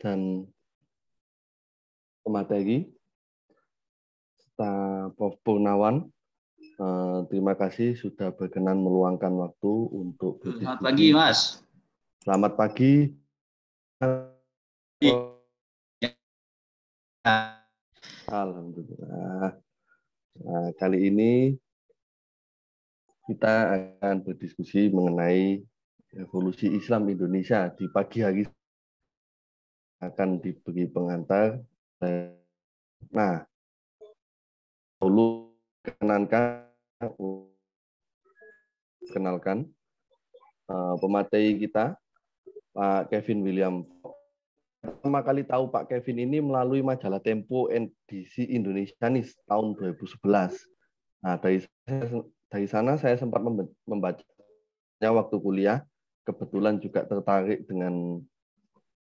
dan pemateri serta Prof. Purnawan. Eh, terima kasih sudah berkenan meluangkan waktu untuk Selamat pagi, Mas. Selamat pagi. Ya. Alhamdulillah. Nah, kali ini kita akan berdiskusi mengenai evolusi Islam Indonesia di pagi hari akan diberi pengantar. Nah, dulu kenankan kenalkan uh, pemateri kita Pak Kevin William. Pertama kali tahu Pak Kevin ini melalui majalah Tempo edisi Indonesianis tahun 2011. Nah, dari dari sana saya sempat membacanya waktu kuliah. Kebetulan juga tertarik dengan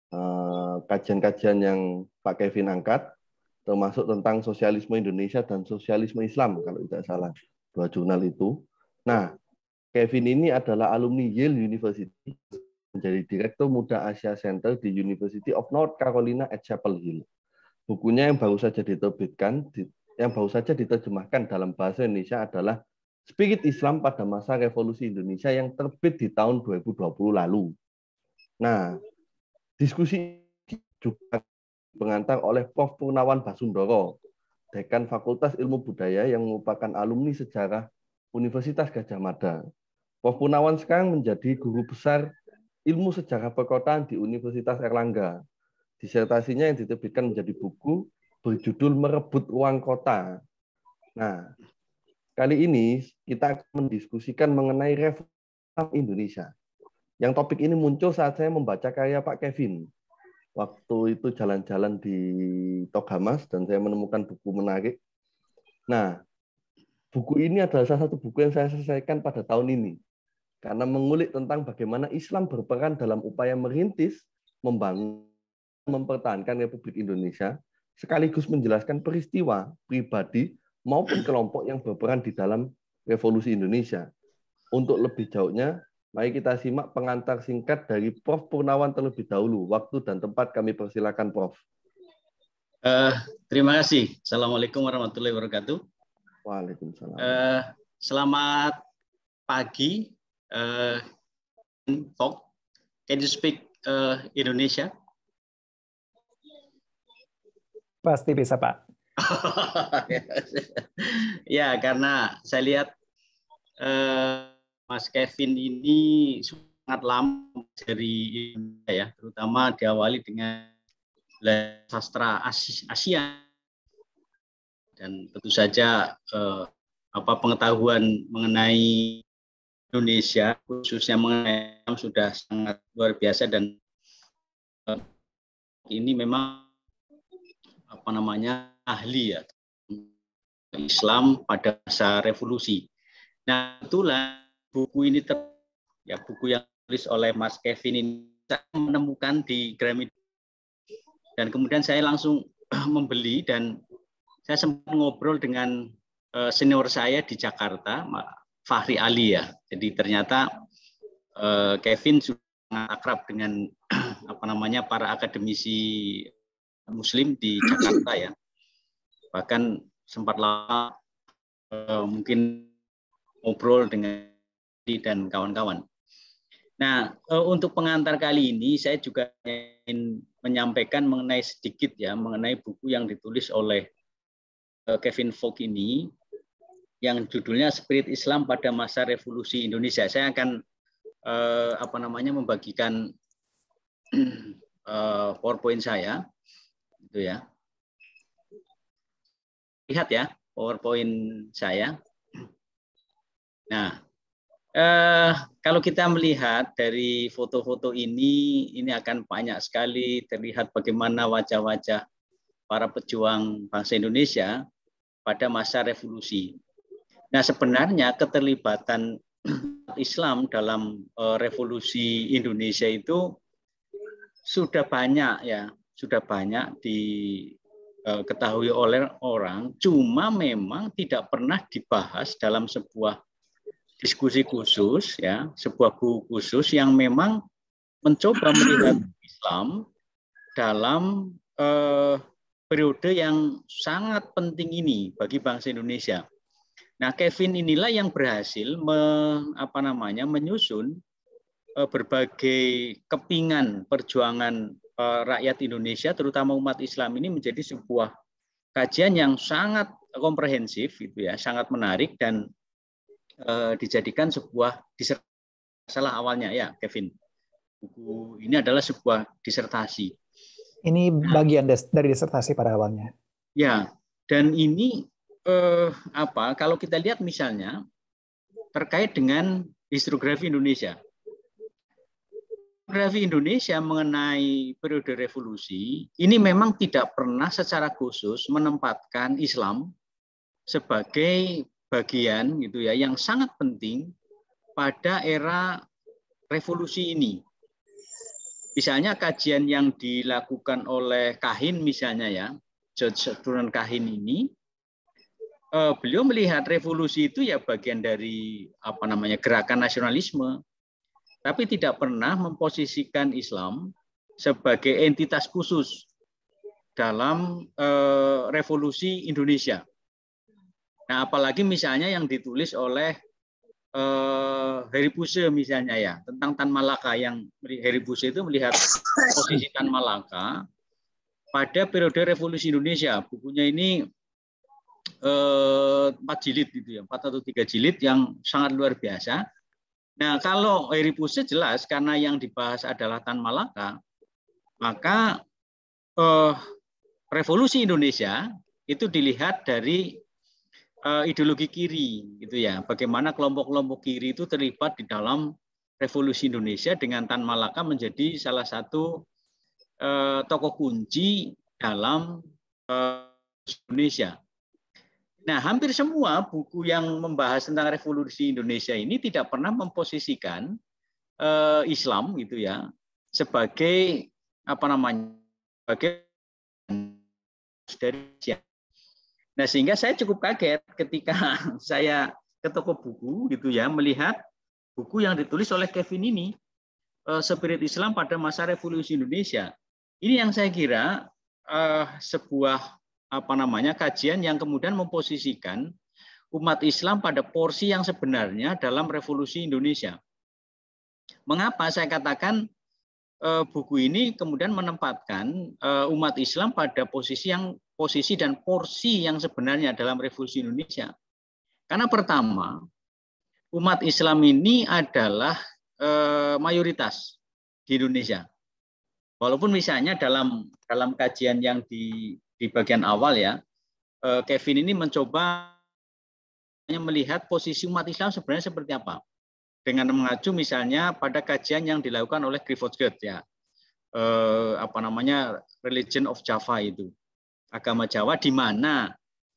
Eh, kajian-kajian yang Pak Kevin angkat, termasuk tentang sosialisme Indonesia dan sosialisme Islam, kalau tidak salah, dua jurnal itu. Nah, Kevin ini adalah alumni Yale University, menjadi Direktur Muda Asia Center di University of North Carolina at Chapel Hill. Bukunya yang baru saja diterbitkan, yang baru saja diterjemahkan dalam bahasa Indonesia adalah Spirit Islam pada masa Revolusi Indonesia yang terbit di tahun 2020 lalu. Nah, Diskusi juga pengantar oleh Prof. Purnawan Basundoro, Dekan Fakultas Ilmu Budaya yang merupakan alumni sejarah Universitas Gajah Mada. Prof. Purnawan sekarang menjadi guru besar ilmu sejarah perkotaan di Universitas Erlangga. Disertasinya yang diterbitkan menjadi buku berjudul Merebut uang Kota. Nah, kali ini kita akan mendiskusikan mengenai reform Indonesia. Yang topik ini muncul saat saya membaca karya Pak Kevin. Waktu itu jalan-jalan di Togamas dan saya menemukan buku menarik. Nah, buku ini adalah salah satu buku yang saya selesaikan pada tahun ini. Karena mengulik tentang bagaimana Islam berperan dalam upaya merintis, membangun, mempertahankan Republik Indonesia, sekaligus menjelaskan peristiwa pribadi maupun kelompok yang berperan di dalam revolusi Indonesia. Untuk lebih jauhnya, Mari kita simak pengantar singkat dari Prof. Purnawan terlebih dahulu. Waktu dan tempat kami persilakan, Prof. Uh, terima kasih. Assalamualaikum warahmatullahi wabarakatuh. Waalaikumsalam. Uh, selamat pagi, uh, Can you speak uh, Indonesia? Pasti bisa, Pak. ya, karena saya lihat uh, Mas Kevin ini sangat lama dari ya, terutama diawali dengan sastra Asia dan tentu saja eh, apa pengetahuan mengenai Indonesia khususnya mengenai sudah sangat luar biasa dan eh, ini memang apa namanya ahli ya Islam pada masa revolusi. Nah, itulah buku ini ter ya buku yang tulis oleh Mas Kevin ini saya menemukan di Gramedia dan kemudian saya langsung membeli dan saya sempat ngobrol dengan eh, senior saya di Jakarta Fahri Ali ya jadi ternyata eh, Kevin sudah akrab dengan apa namanya para akademisi Muslim di Jakarta ya bahkan sempatlah eh, mungkin ngobrol dengan dan kawan-kawan. Nah, eh, untuk pengantar kali ini saya juga ingin menyampaikan mengenai sedikit ya mengenai buku yang ditulis oleh eh, Kevin Fogg ini yang judulnya Spirit Islam pada masa revolusi Indonesia. Saya akan eh, apa namanya membagikan PowerPoint saya itu ya. Lihat ya PowerPoint saya. Nah, Eh, kalau kita melihat dari foto-foto ini, ini akan banyak sekali terlihat bagaimana wajah-wajah para pejuang bangsa Indonesia pada masa revolusi. Nah, sebenarnya keterlibatan Islam dalam eh, revolusi Indonesia itu sudah banyak ya, sudah banyak diketahui eh, oleh orang, cuma memang tidak pernah dibahas dalam sebuah diskusi khusus ya, sebuah buku khusus yang memang mencoba melihat Islam dalam eh, periode yang sangat penting ini bagi bangsa Indonesia. Nah, Kevin inilah yang berhasil me, apa namanya menyusun eh, berbagai kepingan perjuangan eh, rakyat Indonesia terutama umat Islam ini menjadi sebuah kajian yang sangat komprehensif itu ya, sangat menarik dan Eh, dijadikan sebuah disertasi salah awalnya ya Kevin. Buku ini adalah sebuah disertasi. Ini nah. bagian nah, dari disertasi pada awalnya. Ya, dan ini eh, apa? Kalau kita lihat misalnya terkait dengan historiografi Indonesia. Historiografi Indonesia mengenai periode revolusi ini memang tidak pernah secara khusus menempatkan Islam sebagai bagian gitu ya yang sangat penting pada era revolusi ini. Misalnya kajian yang dilakukan oleh Kahin misalnya ya, George Turan Kahin ini, eh, beliau melihat revolusi itu ya bagian dari apa namanya gerakan nasionalisme, tapi tidak pernah memposisikan Islam sebagai entitas khusus dalam eh, revolusi Indonesia. Nah, apalagi misalnya yang ditulis oleh eh, Harry Puse misalnya ya, tentang Tan Malaka yang Harry Puse itu melihat posisi Tan Malaka pada periode Revolusi Indonesia. Bukunya ini eh, 4 jilid gitu ya, 4 atau 3 jilid yang sangat luar biasa. Nah, kalau Harry Puse jelas karena yang dibahas adalah Tan Malaka, maka eh, Revolusi Indonesia itu dilihat dari uh, ideologi kiri gitu ya. Bagaimana kelompok-kelompok kiri itu terlibat di dalam revolusi Indonesia dengan Tan Malaka menjadi salah satu uh, tokoh kunci dalam uh, Indonesia. Nah, hampir semua buku yang membahas tentang revolusi Indonesia ini tidak pernah memposisikan uh, Islam gitu ya sebagai apa namanya sebagai dari siapa Nah, sehingga saya cukup kaget ketika saya ke toko buku gitu ya, melihat buku yang ditulis oleh Kevin ini eh, Spirit Islam pada masa revolusi Indonesia. Ini yang saya kira eh, sebuah apa namanya kajian yang kemudian memposisikan umat Islam pada porsi yang sebenarnya dalam revolusi Indonesia. Mengapa saya katakan Eh, buku ini kemudian menempatkan eh, umat Islam pada posisi yang posisi dan porsi yang sebenarnya dalam revolusi Indonesia. Karena pertama, umat Islam ini adalah eh, mayoritas di Indonesia. Walaupun misalnya dalam dalam kajian yang di di bagian awal ya, Kevin ini mencoba melihat posisi umat Islam sebenarnya seperti apa dengan mengacu misalnya pada kajian yang dilakukan oleh Clifford Geertz ya eh, apa namanya religion of Java itu agama Jawa di mana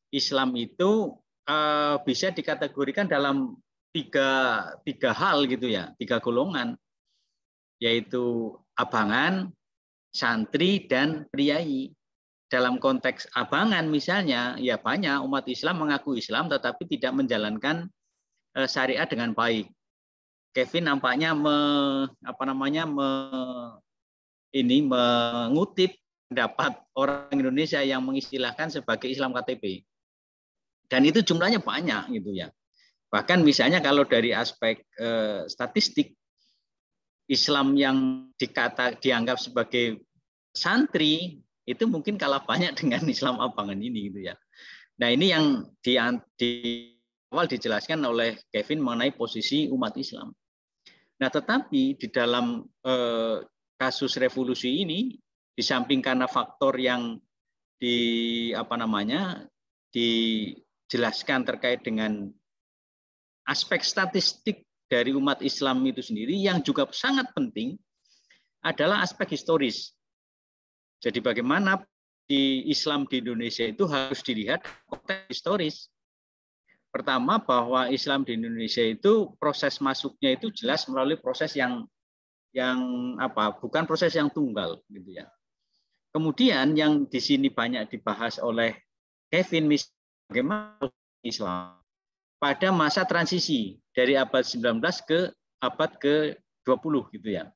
Islam itu eh, bisa dikategorikan dalam tiga tiga hal gitu ya tiga golongan yaitu abangan santri dan priai dalam konteks abangan misalnya ya banyak umat Islam mengaku Islam tetapi tidak menjalankan eh, syariat dengan baik Kevin nampaknya me, apa namanya me, ini mengutip pendapat orang Indonesia yang mengistilahkan sebagai Islam KTP. Dan itu jumlahnya banyak gitu ya. Bahkan misalnya kalau dari aspek eh, statistik Islam yang dikata dianggap sebagai santri itu mungkin kalah banyak dengan Islam abangan ini gitu ya. Nah, ini yang di, di awal dijelaskan oleh Kevin mengenai posisi umat Islam. Nah, tetapi di dalam eh, kasus revolusi ini di samping karena faktor yang di apa namanya dijelaskan terkait dengan aspek statistik dari umat Islam itu sendiri yang juga sangat penting adalah aspek historis. Jadi bagaimana di Islam di Indonesia itu harus dilihat konteks historis. Pertama bahwa Islam di Indonesia itu proses masuknya itu jelas melalui proses yang yang apa? Bukan proses yang tunggal gitu ya. Kemudian yang di sini banyak dibahas oleh Kevin mis bagaimana Islam pada masa transisi dari abad 19 ke abad ke-20 gitu ya.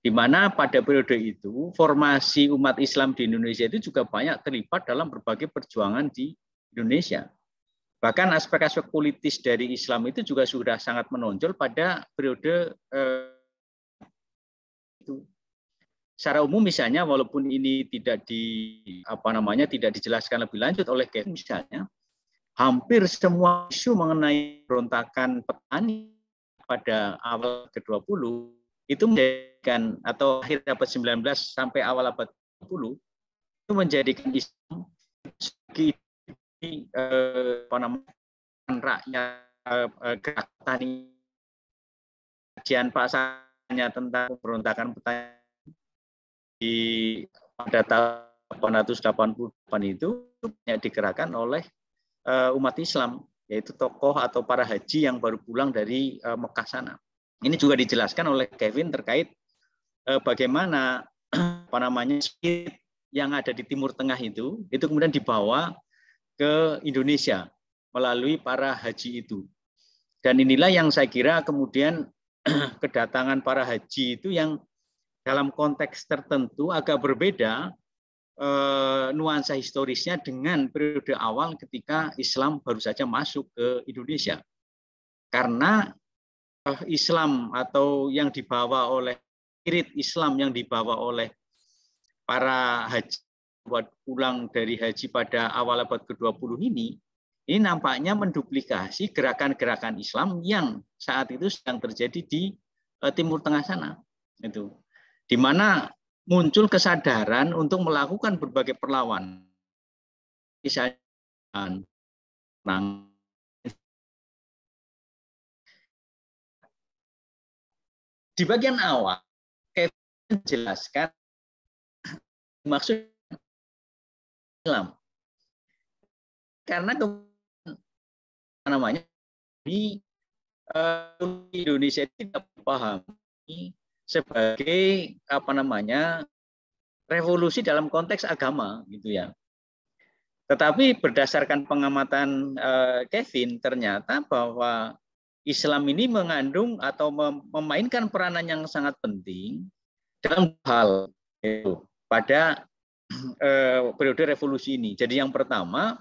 Di mana pada periode itu formasi umat Islam di Indonesia itu juga banyak terlibat dalam berbagai perjuangan di Indonesia. Bahkan aspek-aspek politis dari Islam itu juga sudah sangat menonjol pada periode eh, itu. Secara umum misalnya walaupun ini tidak di apa namanya tidak dijelaskan lebih lanjut oleh Kevin misalnya hampir semua isu mengenai rontakan petani pada awal ke-20 itu menjadikan atau akhir abad 19 sampai awal abad 20 itu menjadikan Islam eh, apa namanya rakyat eh, eh gerakan kajian Pak Sanya tentang pemberontakan petani di pada tahun 1888 itu banyak dikerahkan oleh eh, umat Islam yaitu tokoh atau para haji yang baru pulang dari eh, Mekah sana. Ini juga dijelaskan oleh Kevin terkait eh, bagaimana apa namanya yang ada di Timur Tengah itu itu kemudian dibawa ke Indonesia melalui para haji itu. Dan inilah yang saya kira kemudian kedatangan para haji itu yang dalam konteks tertentu agak berbeda eh, nuansa historisnya dengan periode awal ketika Islam baru saja masuk ke Indonesia. Karena eh, Islam atau yang dibawa oleh irit Islam yang dibawa oleh para haji buat pulang dari haji pada awal abad ke-20 ini, ini nampaknya menduplikasi gerakan-gerakan Islam yang saat itu sedang terjadi di eh, Timur Tengah sana. Itu. Di mana muncul kesadaran untuk melakukan berbagai perlawanan. di bagian awal, Kevin jelaskan maksud Islam Karena ke, namanya eh, di Indonesia tidak dipahami sebagai apa namanya revolusi dalam konteks agama gitu ya. Tetapi berdasarkan pengamatan eh, Kevin ternyata bahwa Islam ini mengandung atau memainkan peranan yang sangat penting dalam hal itu pada Eh, periode revolusi ini. Jadi yang pertama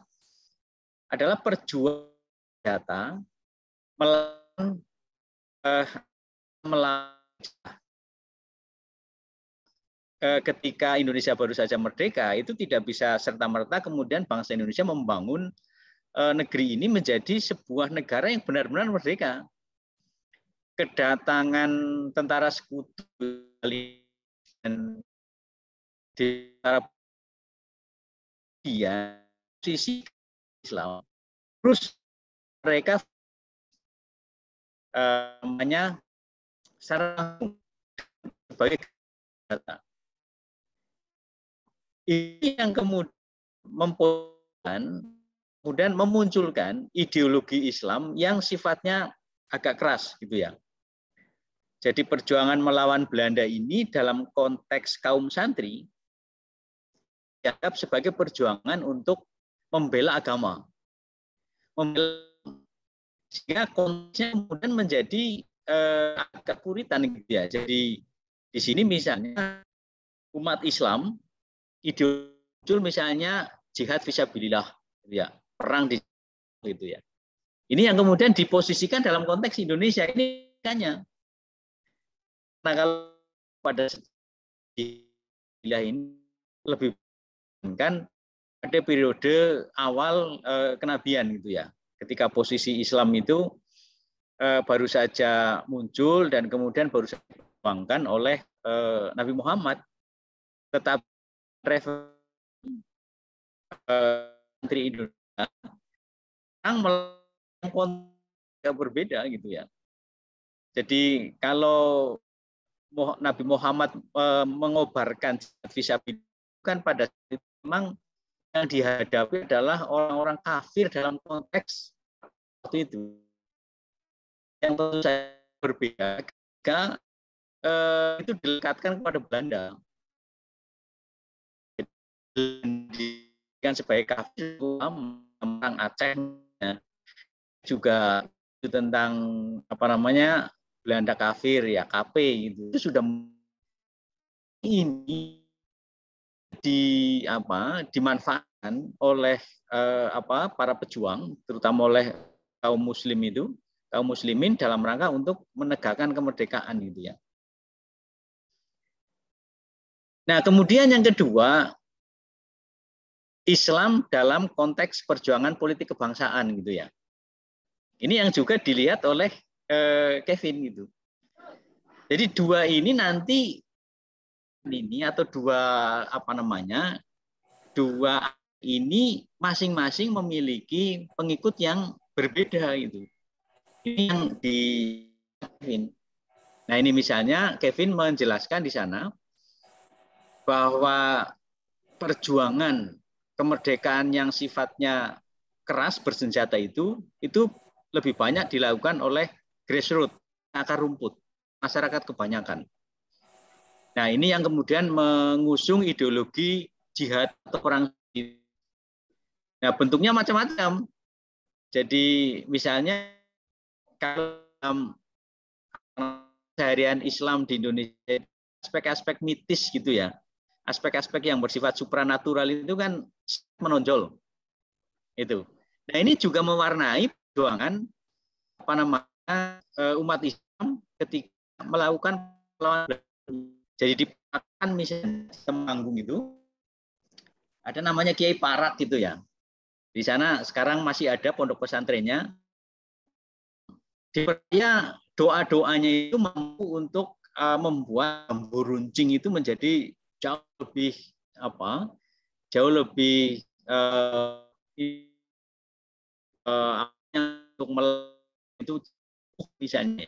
adalah perjuangan data melawan eh, eh, ketika Indonesia baru saja merdeka itu tidak bisa serta merta kemudian bangsa Indonesia membangun negeri ini menjadi sebuah negara yang benar-benar merdeka. Kedatangan tentara sekutu dan di Arab dia sisi Islam terus mereka namanya eh, namanya secara sebagai data. Ini yang kemudian mempunyai kemudian memunculkan ideologi Islam yang sifatnya agak keras gitu ya. Jadi perjuangan melawan Belanda ini dalam konteks kaum santri dianggap sebagai perjuangan untuk membela agama. Membela, sehingga konteksnya kemudian menjadi eh, agak puritan gitu ya. Jadi di sini misalnya umat Islam ideologi misalnya jihad visabilillah gitu ya, perang di gitu ya. Ini yang kemudian diposisikan dalam konteks Indonesia ini kanya. Nah kalau pada di ini lebih kan ada periode awal eh, kenabian gitu ya. Ketika posisi Islam itu eh, baru saja muncul dan kemudian baru saja dikembangkan oleh eh, Nabi Muhammad. Tetap referensi Indonesia yang melakukan berbeda gitu ya. Jadi kalau Nabi Muhammad mengobarkan visa kan pada memang yang dihadapi adalah orang-orang kafir dalam konteks waktu itu. Yang tentu saya berbeda ketika eh, itu dilekatkan kepada Belanda. Dijadikan sebagai kafir tentang Aceh juga itu tentang apa namanya Belanda kafir ya KP gitu. itu sudah ini di apa dimanfaatkan oleh eh, apa para pejuang terutama oleh kaum muslim itu kaum muslimin dalam rangka untuk menegakkan kemerdekaan gitu ya. Nah, kemudian yang kedua Islam dalam konteks perjuangan politik kebangsaan gitu ya. Ini yang juga dilihat oleh eh, Kevin gitu. Jadi dua ini nanti ini atau dua apa namanya dua ini masing-masing memiliki pengikut yang berbeda itu yang di Kevin nah ini misalnya Kevin menjelaskan di sana bahwa perjuangan kemerdekaan yang sifatnya keras bersenjata itu itu lebih banyak dilakukan oleh grassroots akar rumput masyarakat kebanyakan Nah, ini yang kemudian mengusung ideologi jihad atau perang. Nah, bentuknya macam-macam. Jadi, misalnya kalau dalam seharian Islam di Indonesia, aspek-aspek mitis gitu ya, aspek-aspek yang bersifat supranatural itu kan menonjol. Itu. Nah, ini juga mewarnai perjuangan apa namanya eh, umat Islam ketika melakukan melawan jadi di Pakan misalnya semanggung itu ada namanya Kiai Parat gitu ya. Di sana sekarang masih ada pondok pesantrennya. Dia doa-doanya itu mampu untuk eh, membuat burung itu menjadi jauh lebih apa? Jauh lebih uh, uh, untuk itu misalnya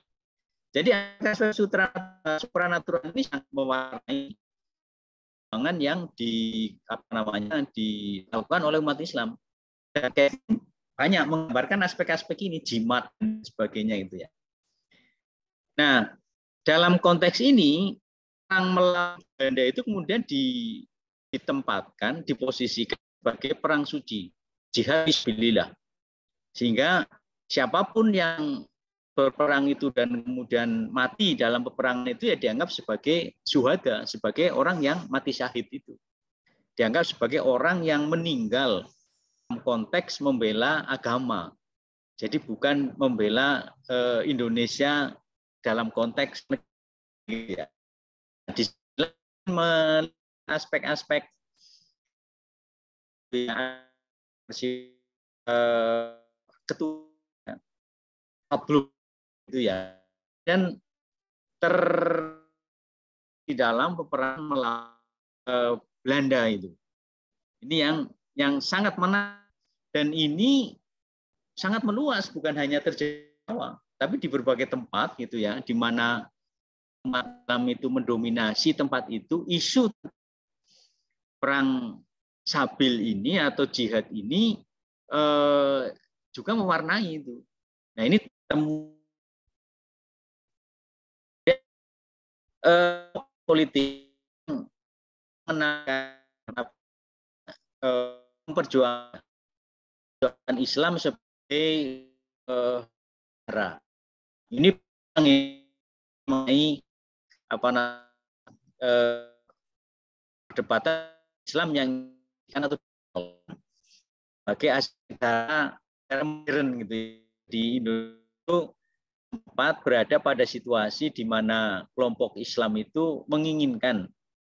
jadi aspek sutra supranatural ini sangat mewarnai perkembangan yang di apa namanya dilakukan oleh umat Islam. Dan Kevin banyak menggambarkan aspek-aspek ini jimat dan sebagainya itu ya. Nah, dalam konteks ini perang melawan Belanda itu kemudian ditempatkan, diposisikan sebagai perang suci, jihad bismillah. Sehingga siapapun yang berperang itu dan kemudian mati dalam peperangan itu ya dianggap sebagai suhada, sebagai orang yang mati syahid itu. Dianggap sebagai orang yang meninggal dalam konteks membela agama. Jadi bukan membela eh, Indonesia dalam konteks negara ya. Di aspek-aspek ketua belum itu ya dan ter di dalam peperangan melawan eh, Belanda itu ini yang yang sangat menarik dan ini sangat meluas bukan hanya terjadi Jawa tapi di berbagai tempat gitu ya di mana malam itu mendominasi tempat itu isu perang sabil ini atau jihad ini eh, juga mewarnai itu. Nah ini temu eh, politik menangkan eh, perjuangan, Islam sebagai eh, Ini mengenai apa namanya eh, perdebatan Islam yang kan atau sebagai negara modern gitu ya, di Indonesia berada pada situasi di mana kelompok Islam itu menginginkan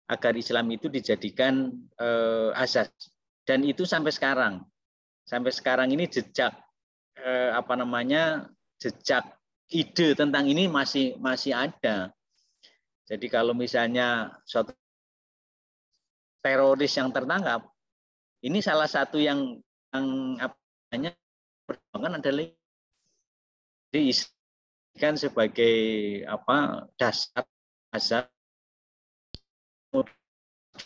agar Islam itu dijadikan eh, asas dan itu sampai sekarang sampai sekarang ini jejak eh, apa namanya jejak ide tentang ini masih masih ada jadi kalau misalnya suatu teroris yang tertangkap ini salah satu yang yang apa namanya perjuangan adalah di Islam dijadikan sebagai apa dasar dasar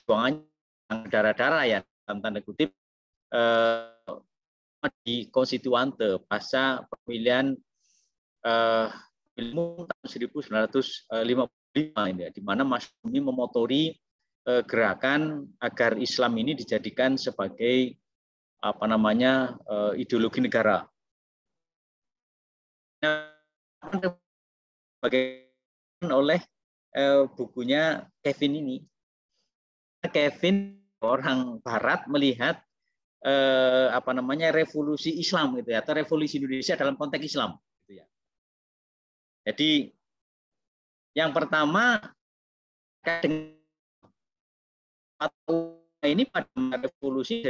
buangan darah-darah ya dalam tanda kutip eh, di konstituante pasca pemilihan eh, ilmu tahun 1955 ini ya, di mana Mas Umi memotori eh, gerakan agar Islam ini dijadikan sebagai apa namanya eh, ideologi negara. Nah, oleh eh, bukunya Kevin ini. Kevin orang Barat melihat eh, apa namanya revolusi Islam gitu ya atau revolusi Indonesia dalam konteks Islam gitu ya. Jadi yang pertama ini pada revolusi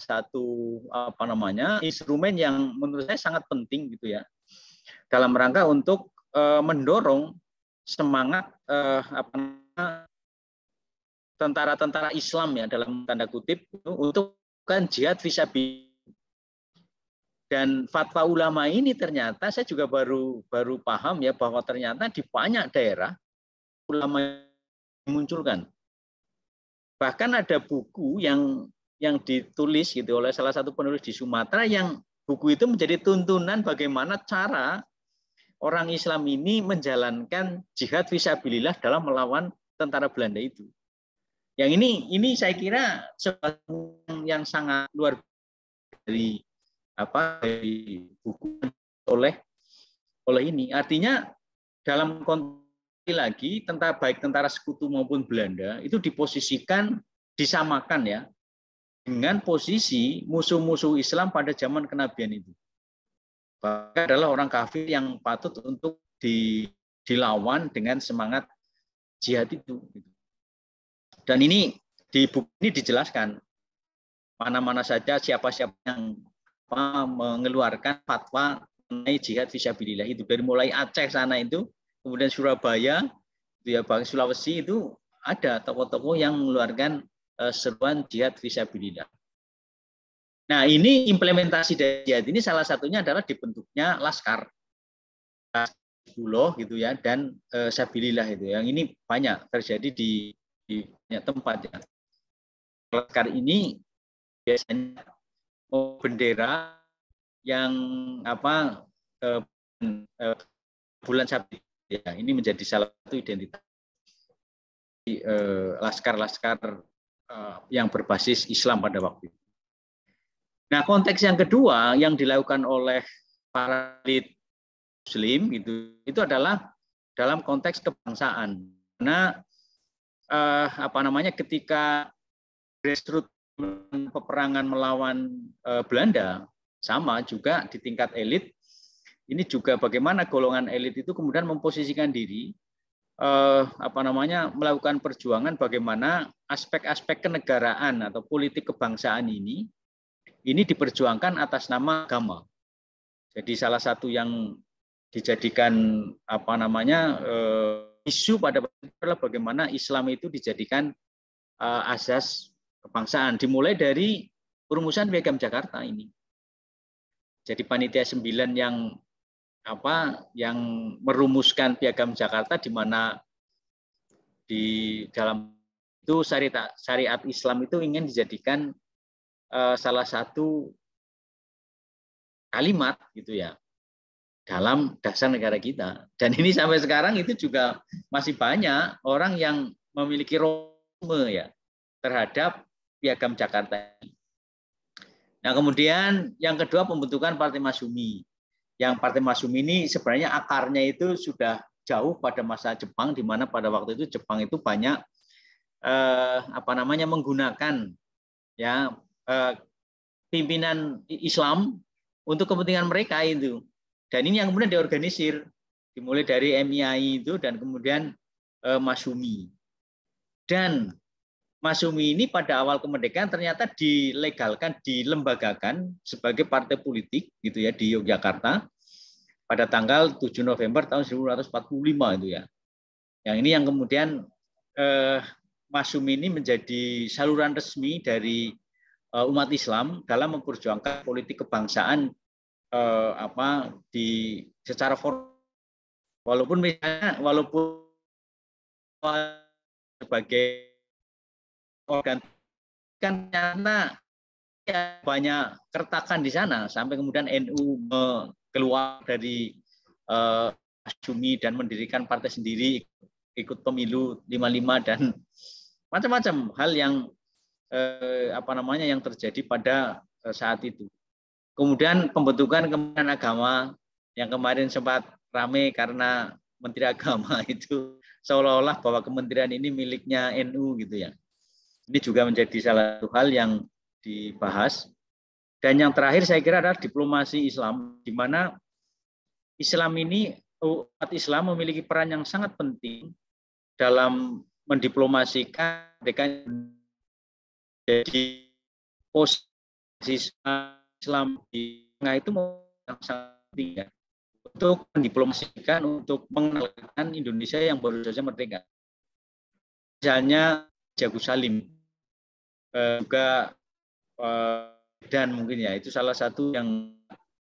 satu apa namanya instrumen yang menurut saya sangat penting gitu ya dalam rangka untuk uh, mendorong semangat uh, apa tentara-tentara Islam ya dalam tanda kutip untuk kan jihad visabi dan fatwa ulama ini ternyata saya juga baru baru paham ya bahwa ternyata di banyak daerah ulama dimunculkan bahkan ada buku yang yang ditulis gitu oleh salah satu penulis di Sumatera yang buku itu menjadi tuntunan bagaimana cara orang Islam ini menjalankan jihad visabilillah dalam melawan tentara Belanda itu. Yang ini ini saya kira sesuatu yang sangat luar biasa dari apa dari buku oleh oleh ini. Artinya dalam konteks lagi tentara baik tentara sekutu maupun Belanda itu diposisikan disamakan ya dengan posisi musuh-musuh Islam pada zaman kenabian itu bahkan adalah orang kafir yang patut untuk di, dilawan dengan semangat jihad itu. Gitu. Dan ini di buku ini dijelaskan mana-mana saja siapa-siapa yang mengeluarkan fatwa mengenai jihad visabilillah itu dari mulai Aceh sana itu kemudian Surabaya itu ya Sulawesi itu ada tokoh-tokoh yang mengeluarkan eh, seruan jihad visabilillah Nah, ini implementasi dari jihad ini salah satunya adalah dibentuknya laskar. Buloh gitu ya dan e, sabilillah itu. Yang ini banyak terjadi di, di banyak tempat ya. Laskar ini biasanya oh, bendera yang apa e, e, bulan sabit ya ini menjadi salah satu identitas laskar-laskar yang berbasis Islam pada waktu itu. Nah, konteks yang kedua yang dilakukan oleh para elit muslim itu itu adalah dalam konteks kebangsaan. Karena eh, apa namanya ketika grassroot peperangan melawan eh, Belanda sama juga di tingkat elit ini juga bagaimana golongan elit itu kemudian memposisikan diri eh, apa namanya melakukan perjuangan bagaimana aspek-aspek kenegaraan atau politik kebangsaan ini ini diperjuangkan atas nama agama. Jadi salah satu yang dijadikan apa namanya eh, isu pada adalah bagaimana Islam itu dijadikan eh, asas kebangsaan dimulai dari perumusan Piagam Jakarta ini. Jadi panitia sembilan yang apa yang merumuskan Piagam Jakarta di mana di dalam itu syariat syariat Islam itu ingin dijadikan Eh, salah satu kalimat gitu ya dalam dasar negara kita. Dan ini sampai sekarang itu juga masih banyak orang yang memiliki rome ya terhadap piagam Jakarta. Nah kemudian yang kedua pembentukan Partai Masumi Yang Partai Masumi ini sebenarnya akarnya itu sudah jauh pada masa Jepang, di mana pada waktu itu Jepang itu banyak eh, apa namanya menggunakan ya Eh, pimpinan Islam untuk kepentingan mereka itu. Dan ini yang kemudian diorganisir, dimulai dari MIAI itu dan kemudian eh, Masumi. Dan Masumi ini pada awal kemerdekaan ternyata dilegalkan, dilembagakan sebagai partai politik gitu ya di Yogyakarta pada tanggal 7 November tahun 1945 itu ya. Yang ini yang kemudian eh, Masumi ini menjadi saluran resmi dari Eh, umat Islam dalam memperjuangkan politik kebangsaan eh, apa di secara formal walaupun misalnya walaupun sebagai organ kan karena ya, banyak kertakan di sana sampai kemudian NU keluar dari eh, Asumi dan mendirikan partai sendiri ikut pemilu 55 dan macam-macam hal yang eh, apa namanya yang terjadi pada eh, saat itu. Kemudian pembentukan Kementerian Agama yang kemarin sempat ramai karena Menteri Agama itu seolah-olah bahwa kementerian ini miliknya NU gitu ya. Ini juga menjadi salah satu hal yang dibahas. Dan yang terakhir saya kira adalah diplomasi Islam, di mana Islam ini umat Islam memiliki peran yang sangat penting dalam mendiplomasikan jadi posisi Islam di tengah itu yang sangat penting ya untuk mendiplomasikan untuk mengenalkan Indonesia yang baru saja merdeka misalnya Jago Salim eh, juga eh, dan mungkin ya itu salah satu yang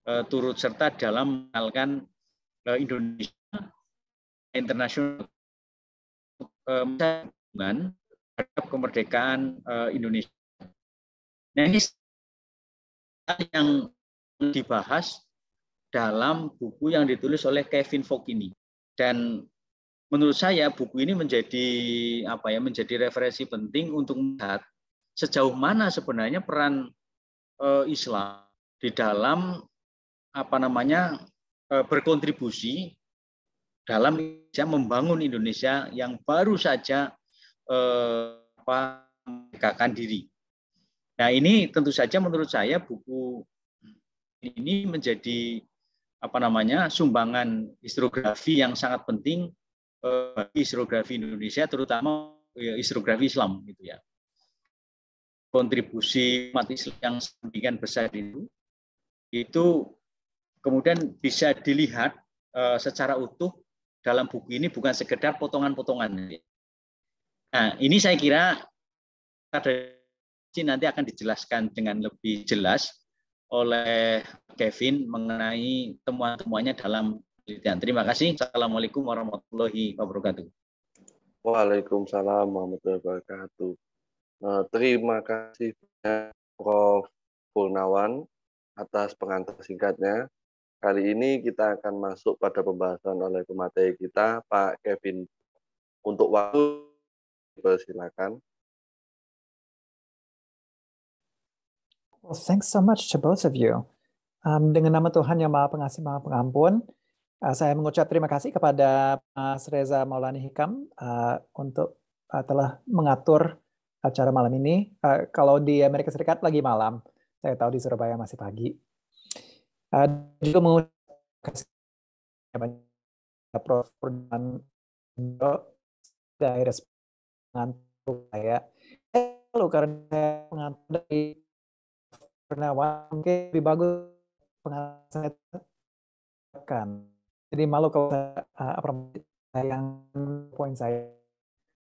eh, turut serta dalam mengenalkan eh, Indonesia internasional eh, terhadap kemerdekaan uh, Indonesia. Nah ini yang dibahas dalam buku yang ditulis oleh Kevin ini. dan menurut saya buku ini menjadi apa ya menjadi referensi penting untuk melihat sejauh mana sebenarnya peran uh, Islam di dalam apa namanya uh, berkontribusi dalam membangun Indonesia yang baru saja eh, diri. Nah ini tentu saja menurut saya buku ini menjadi apa namanya sumbangan historiografi yang sangat penting eh, bagi historiografi Indonesia terutama ya, historiografi Islam gitu ya kontribusi umat Islam yang sedemikian besar itu itu kemudian bisa dilihat eh, secara utuh dalam buku ini bukan sekedar potongan-potongan ya. Nah, ini saya kira nanti akan dijelaskan dengan lebih jelas oleh Kevin mengenai temuan-temuannya dalam penelitian. Terima kasih. Assalamualaikum warahmatullahi wabarakatuh. Waalaikumsalam warahmatullahi wabarakatuh. Nah, terima kasih Prof. Purnawan atas pengantar singkatnya. Kali ini kita akan masuk pada pembahasan oleh pemateri kita, Pak Kevin. Untuk waktu dipersilakan. Well, thanks so much to both of you. Um, dengan nama Tuhan yang Maha Pengasih, Maha Pengampun, uh, saya mengucap terima kasih kepada Mas Reza Maulani Hikam uh, untuk uh, telah mengatur acara malam ini. Uh, kalau di Amerika Serikat lagi malam, saya tahu di Surabaya masih pagi. Uh, juga mengucap kasih Prof ngantuk kayak kalau eh, karena ngantuk dari pernawan mungkin lebih bagus pengalaman kan jadi malu kalau uh, yang poin saya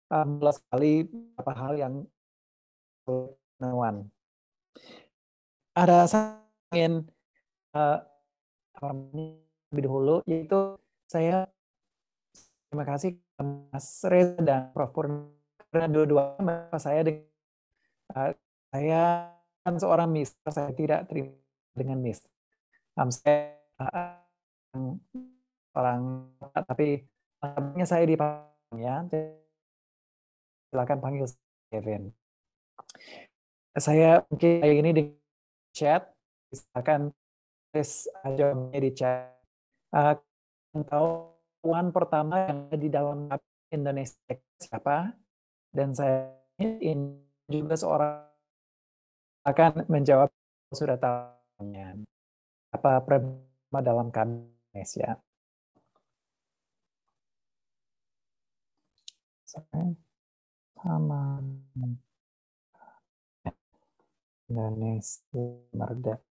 belas um, kali apa hal yang pernawan ada saya ingin uh, lebih dahulu yaitu saya terima kasih Mas Reza dan Prof Purna karena dua-duanya saya dengan uh, saya kan seorang mister saya tidak terima dengan mis um, saya uh, orang tapi namanya saya dipanggil ya silakan panggil Kevin saya mungkin kayak ini di chat silakan tulis aja di chat uh, eh, tahu pertama yang ada di dalam Indonesia siapa dan saya ini juga seorang akan menjawab sudah tanya apa problema dalam kami ya Sama Indonesia merdeka.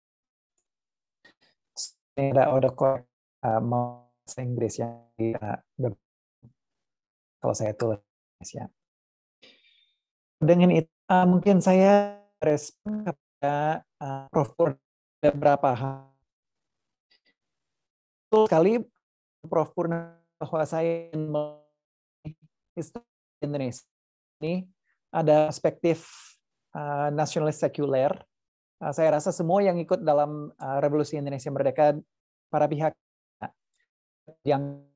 Tidak ada korek eh, mau Inggris yang eh, kalau saya tulis ya dengan itu uh, eh, mungkin saya respon kepada uh, Prof. Pur beberapa hal. Betul sekali Prof. Purna bahwa saya histori Indonesia ini ada perspektif uh, nasionalis sekuler. Uh, saya rasa semua yang ikut dalam uh, Revolusi Indonesia Merdeka, para pihak yang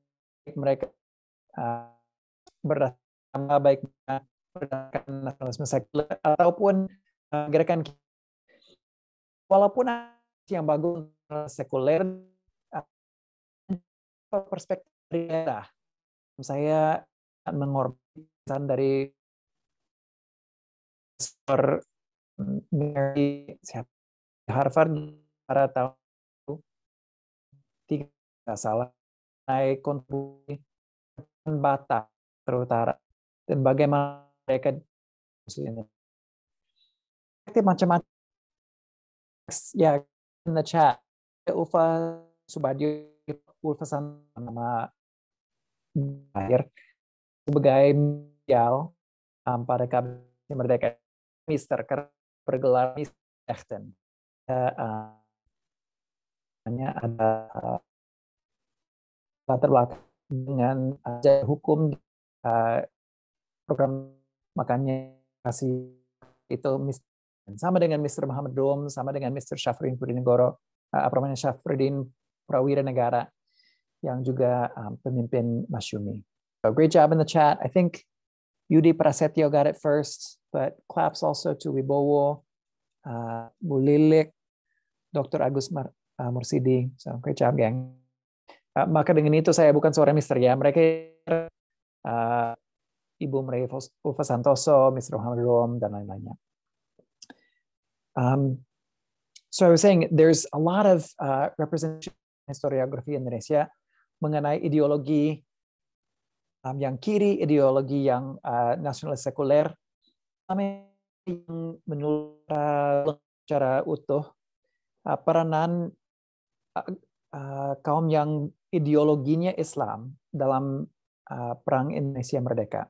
mereka uh, berdasarkan baik Eh, gerakan nasionalisme sekuler ataupun uh, gerakan walaupun yang bagus sekuler uh, perspektif daerah saya mengorbankan dari Mary Harvard pada tahun tidak salah naik kontribusi batas terutara dan bagaimana mereka macam-macam ya in the chat Ulfa Subadio Ulfa San nama air sebagai mial um, pada merdeka Mister bergelar Mister Echten ya, um, uh, ada latar belakang dengan ajar hukum uh, program Makanya kasih itu sama dengan Mr. Muhammad Dom, sama dengan Mr. Syafrin Pudinegoro, eh, apa namanya Prawira Negara yang juga um, pemimpin Masyumi. So great job in the chat. I think Yudi Prasetyo got it first, but claps also to Wibowo, uh, eh, Lilik, Dr. Agus Mar uh, Mursidi. So great job, gang. Uh, maka dengan itu saya bukan seorang mister ya. Mereka uh, Ibu Maria Ulfa Santoso, Mr. Muhammad Rom, dan lain-lainnya. Um, so I was saying there's a lot of uh, representation historiografi Indonesia mengenai ideologi um, yang kiri, ideologi yang uh, nasionalis sekuler, yang menurut uh, secara utuh uh, peranan uh, uh, kaum yang ideologinya Islam dalam uh, perang Indonesia merdeka.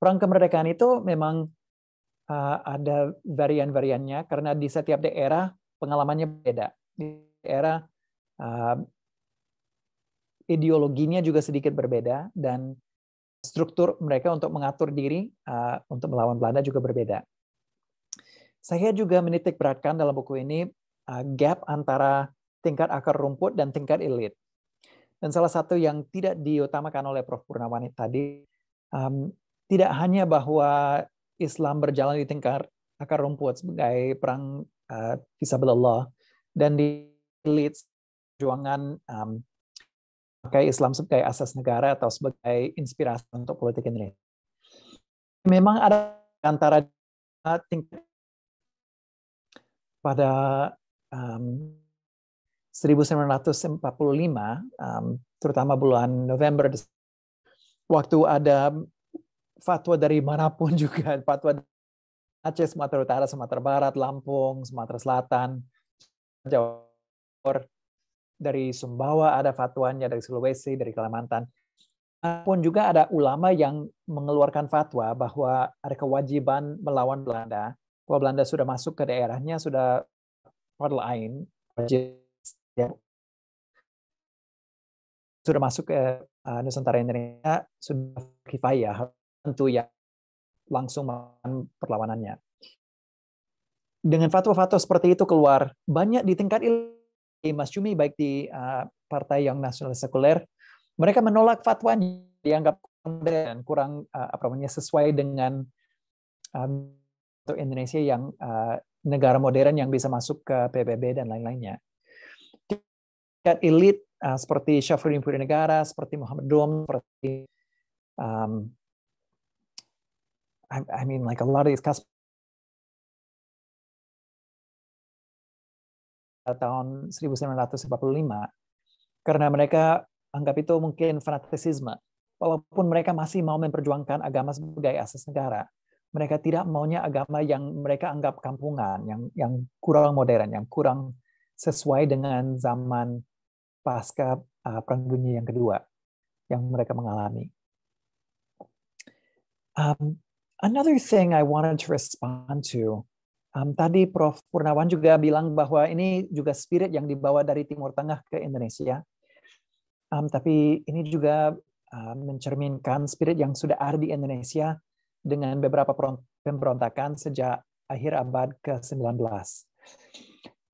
Perang kemerdekaan itu memang uh, ada varian-variannya karena di setiap daerah pengalamannya beda. Di daerah uh, ideologinya juga sedikit berbeda dan struktur mereka untuk mengatur diri uh, untuk melawan Belanda juga berbeda. Saya juga menitik beratkan dalam buku ini uh, gap antara tingkat akar rumput dan tingkat elit. Dan salah satu yang tidak diutamakan oleh Prof. Purnawani tadi, um, tidak hanya bahwa Islam berjalan di tingkat akar rumput sebagai perang uh, eh, Allah dan di leads perjuangan um, pakai Islam sebagai asas negara atau sebagai inspirasi untuk politik Indonesia. Memang ada antara tingkat pada um, 1945, um, terutama bulan November, waktu ada fatwa dari manapun juga, fatwa Aceh, Sumatera Utara, Sumatera Barat, Lampung, Sumatera Selatan, Jawa Timur, dari Sumbawa ada fatwanya, dari Sulawesi, dari Kalimantan. Pun juga ada ulama yang mengeluarkan fatwa bahwa ada kewajiban melawan Belanda. Kalau Belanda sudah masuk ke daerahnya, sudah lain sudah masuk ke eh, Nusantara Indonesia, sudah kifayah tentu yang langsung perlawanannya. Dengan fatwa-fatwa seperti itu keluar, banyak di tingkat ilmu Mas Cumi, baik di ah, partai yang nasional sekuler, mereka menolak fatwanya, dianggap dan kurang ah, apa namanya sesuai dengan ah, untuk Indonesia yang negara modern yang bisa masuk ke PBB dan lain-lainnya. Tingkat elit uh, seperti Syafruddin Negara, seperti Muhammad Dom, seperti I, I mean, like a lot of these customers tahun 1945 karena mereka anggap itu mungkin fanatisme. Walaupun mereka masih mau memperjuangkan agama sebagai asas negara, mereka tidak maunya agama yang mereka anggap kampungan, yang yang kurang modern, yang kurang sesuai dengan zaman pasca uh, Perang Dunia yang kedua yang mereka mengalami. Um, Another thing I wanted to respond to, um, tadi Prof. Purnawan juga bilang bahwa ini juga spirit yang dibawa dari Timur Tengah ke Indonesia. Um, tapi ini juga uh, mencerminkan spirit yang sudah ada di Indonesia dengan beberapa pemberontakan sejak akhir abad ke-19.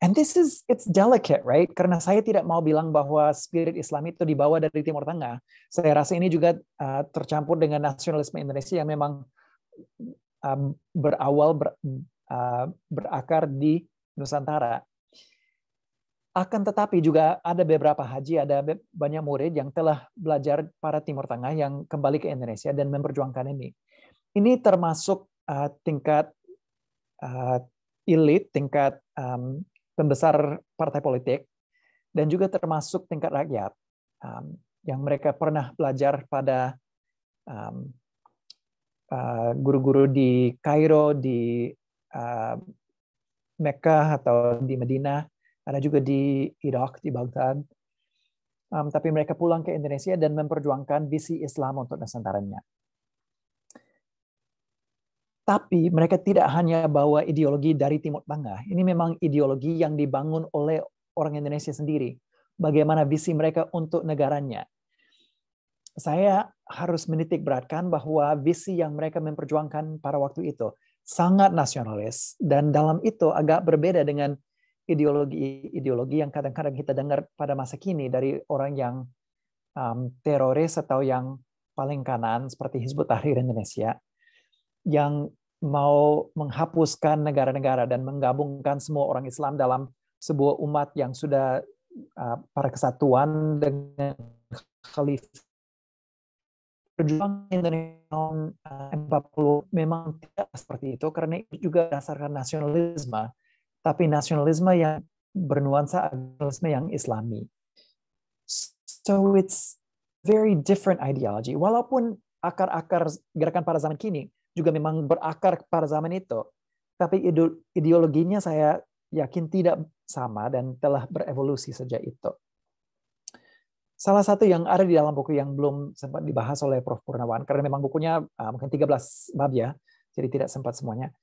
And this is it's delicate, right? Karena saya tidak mau bilang bahwa spirit Islam itu dibawa dari Timur Tengah. Saya rasa ini juga uh, tercampur dengan nasionalisme Indonesia yang memang Um, berawal ber, uh, berakar di Nusantara. Akan tetapi juga ada beberapa haji, ada banyak murid yang telah belajar para Timur Tengah yang kembali ke Indonesia dan memperjuangkan ini. Ini termasuk uh, tingkat uh, elit, tingkat um, pembesar partai politik, dan juga termasuk tingkat rakyat um, yang mereka pernah belajar pada um, Eh, guru-guru di Kairo, di uh, Mekah atau di Medina, ada juga di Irak, di Baghdad. Um, tapi mereka pulang ke Indonesia dan memperjuangkan visi Islam untuk Nusantaranya. Tapi mereka tidak hanya bawa ideologi dari Timur Tengah. Ini memang ideologi yang dibangun oleh orang Indonesia sendiri. Bagaimana visi mereka untuk negaranya saya harus menitik beratkan bahwa visi yang mereka memperjuangkan pada waktu itu sangat nasionalis dan dalam itu agak berbeda dengan ideologi-ideologi yang kadang-kadang kita dengar pada masa kini dari orang yang um, teroris atau yang paling kanan seperti Hizbut Tahrir Indonesia yang mau menghapuskan negara-negara dan menggabungkan semua orang Islam dalam sebuah umat yang sudah uh, para kesatuan dengan khalifah perjuangan Indonesia tahun 40 memang tidak seperti itu karena itu juga dasarkan nasionalisme, tapi nasionalisme yang bernuansa nasionalisme yang Islami. So it's very different ideology. Walaupun akar-akar gerakan pada zaman kini juga memang berakar pada zaman itu, tapi ideologinya saya yakin tidak sama dan telah berevolusi sejak itu. Salah satu yang ada di dalam buku yang belum sempat dibahas oleh Prof. Purnawan, karena memang bukunya uh, mungkin 13 bab ya, jadi tidak sempat semuanya,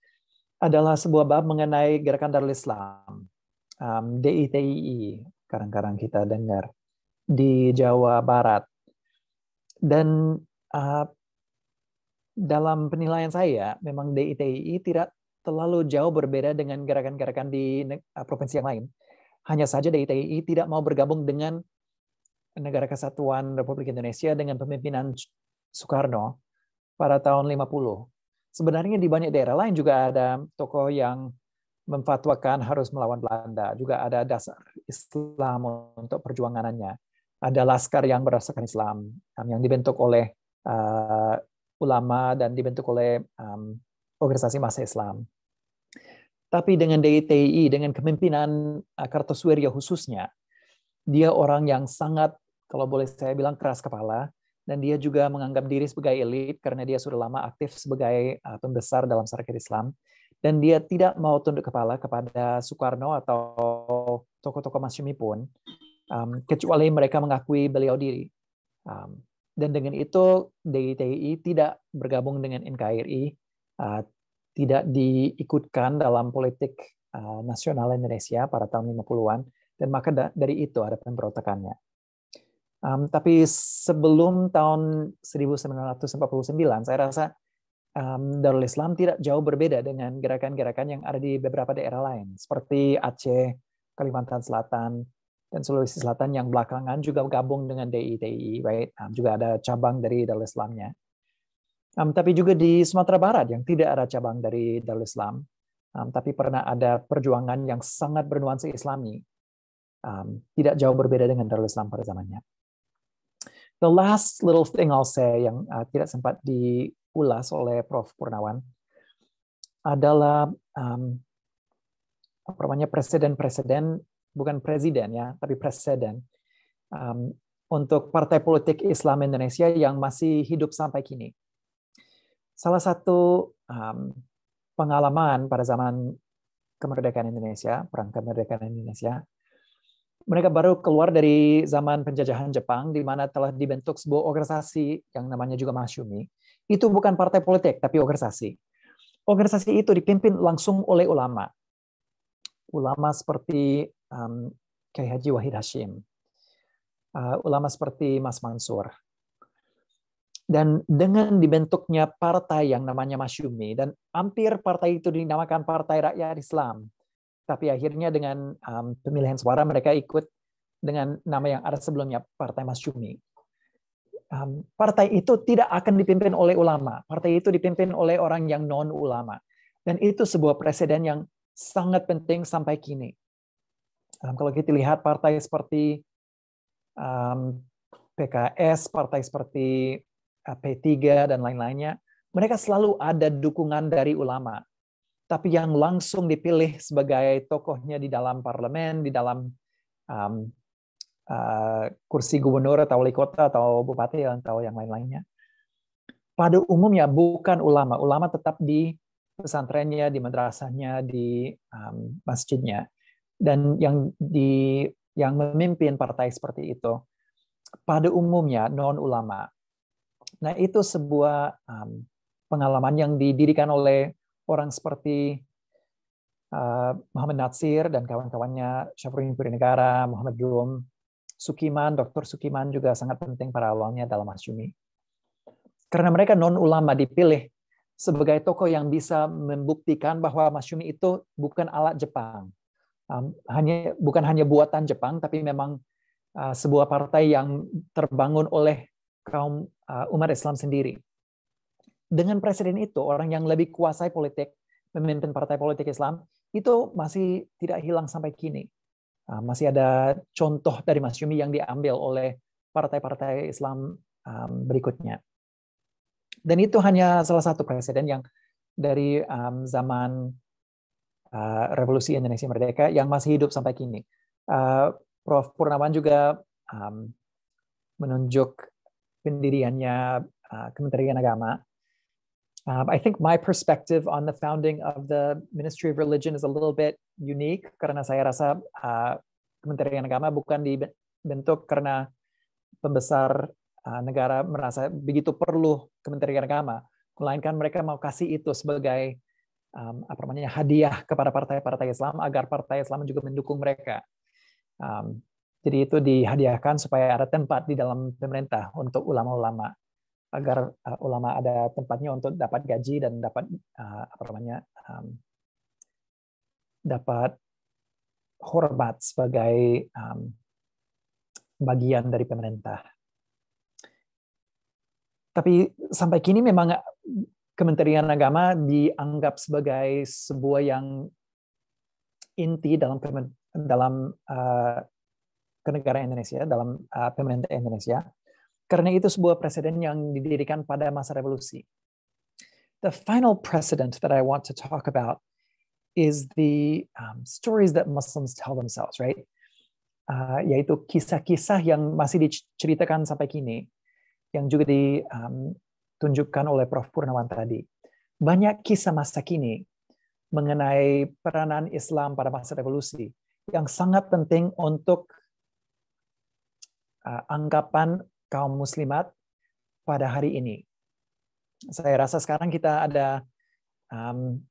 adalah sebuah bab mengenai Gerakan Darul Islam, um, DITII, kadang-kadang kita dengar, di Jawa Barat. Dan uh, dalam penilaian saya, memang DITII tidak terlalu jauh berbeda dengan gerakan-gerakan di ah, provinsi yang lain. Hanya saja DITI tidak mau bergabung dengan Negara Kesatuan Republik Indonesia dengan pemimpinan Soekarno pada tahun 50. Sebenarnya di banyak daerah lain juga ada tokoh yang memfatwakan harus melawan Belanda. Juga ada dasar Islam untuk perjuanganannya. Ada laskar yang berdasarkan Islam um, yang dibentuk oleh uh, ulama dan dibentuk oleh um, organisasi masa Islam. Tapi dengan DITI, dengan kepemimpinan uh, Kartosuwiryo khususnya, dia orang yang sangat kalau boleh saya bilang keras kepala, dan dia juga menganggap diri sebagai elit karena dia sudah lama aktif sebagai eh, pembesar dalam syarikat Islam, dan dia tidak mau tunduk kepala kepada Soekarno atau tokoh-tokoh Masyumi pun, um, kecuali mereka mengakui beliau diri. Um, dan dengan itu DITI tidak bergabung dengan NKRI, uh, eh, tidak diikutkan dalam politik uh, nasional Indonesia pada tahun 50-an, dan maka da dari itu ada pemberontakannya. Um, tapi sebelum tahun 1949, saya rasa um, Darul Islam tidak jauh berbeda dengan gerakan-gerakan yang ada di beberapa daerah lain, seperti Aceh, Kalimantan Selatan, dan Sulawesi Selatan yang belakangan juga gabung dengan DI-DI, right? Um, juga ada cabang dari Darul Islamnya. Um, tapi juga di Sumatera Barat yang tidak ada cabang dari Darul Islam, um, tapi pernah ada perjuangan yang sangat bernuansa Islami, um, tidak jauh berbeda dengan Darul Islam pada zamannya. The last little thing I'll say yang uh, tidak sempat diulas oleh Prof. Purnawan adalah um, apa namanya presiden-presiden bukan presiden ya, tapi presiden um, untuk partai politik Islam Indonesia yang masih hidup sampai kini. Salah satu um, pengalaman pada zaman kemerdekaan Indonesia, perang kemerdekaan Indonesia mereka baru keluar dari zaman penjajahan Jepang, di mana telah dibentuk sebuah organisasi yang namanya juga Masyumi. Itu bukan partai politik, tapi organisasi. Organisasi itu dipimpin langsung oleh ulama. Ulama seperti um, Kiai Haji Wahid Hashim, uh, ulama seperti Mas Mansur. Dan dengan dibentuknya partai yang namanya Masyumi, dan hampir partai itu dinamakan Partai Rakyat Islam, tapi akhirnya dengan um, pemilihan suara mereka ikut dengan nama yang ada sebelumnya Partai Masyumi. Um, partai itu tidak akan dipimpin oleh ulama. Partai itu dipimpin oleh orang yang non ulama. Dan itu sebuah presiden yang sangat penting sampai kini. Um, kalau kita lihat partai seperti um, PKS, partai seperti uh, P3 dan lain-lainnya, mereka selalu ada dukungan dari ulama tapi yang langsung dipilih sebagai tokohnya di dalam parlemen, di dalam um, uh, kursi gubernur atau wali kota atau bupati atau yang lain-lainnya. Pada umumnya bukan ulama, ulama tetap di pesantrennya, di madrasahnya, di um, masjidnya, dan yang di yang memimpin partai seperti itu pada umumnya non ulama. Nah itu sebuah um, pengalaman yang didirikan oleh orang seperti Muhammad Natsir dan kawan-kawannya Syafruddin Negara, Muhammad Rum, Sukiman, Dr. Sukiman juga sangat penting para awalnya dalam Masyumi. Karena mereka non-ulama dipilih sebagai tokoh yang bisa membuktikan bahwa Masyumi itu bukan alat Jepang. Um, hanya Bukan hanya buatan Jepang, tapi memang uh, sebuah partai yang terbangun oleh kaum uh, umat Islam sendiri dengan presiden itu orang yang lebih kuasai politik memimpin partai politik Islam itu masih tidak hilang sampai kini ah, masih ada contoh dari Mas Yumi yang diambil oleh partai-partai Islam ah, berikutnya dan itu hanya salah satu presiden yang dari ah, zaman Revolusi Indonesia Merdeka yang masih hidup sampai kini Prof Purnawan juga menunjuk pendiriannya Kementerian Agama Um, I think my perspective on the founding of the Ministry of Religion is a little bit unique karena saya rasa uh, Kementerian Agama bukan dibentuk karena pembesar uh, negara merasa begitu perlu Kementerian Agama, melainkan mereka mau kasih itu sebagai um, apa namanya hadiah kepada partai-partai Islam agar partai Islam juga mendukung mereka. Um, jadi itu dihadiahkan supaya ada tempat di dalam pemerintah untuk ulama-ulama agar uh, ulama ada tempatnya untuk dapat gaji dan dapat uh, apa namanya um, dapat hormat sebagai um, bagian dari pemerintah. Tapi sampai kini memang Kementerian Agama dianggap sebagai sebuah yang inti dalam dalam uh, kenegaraan Indonesia, dalam uh, pemerintah Indonesia karena itu sebuah presiden yang didirikan pada masa revolusi. The final precedent that I want to talk about is the um, stories that Muslims tell themselves, right? Uh, yaitu kisah-kisah yang masih diceritakan sampai kini, yang juga ditunjukkan um, oleh Prof. Purnawan tadi. Banyak kisah masa kini mengenai peranan Islam pada masa revolusi yang sangat penting untuk uh, anggapan kaum muslimat pada hari ini. Saya rasa sekarang kita ada um,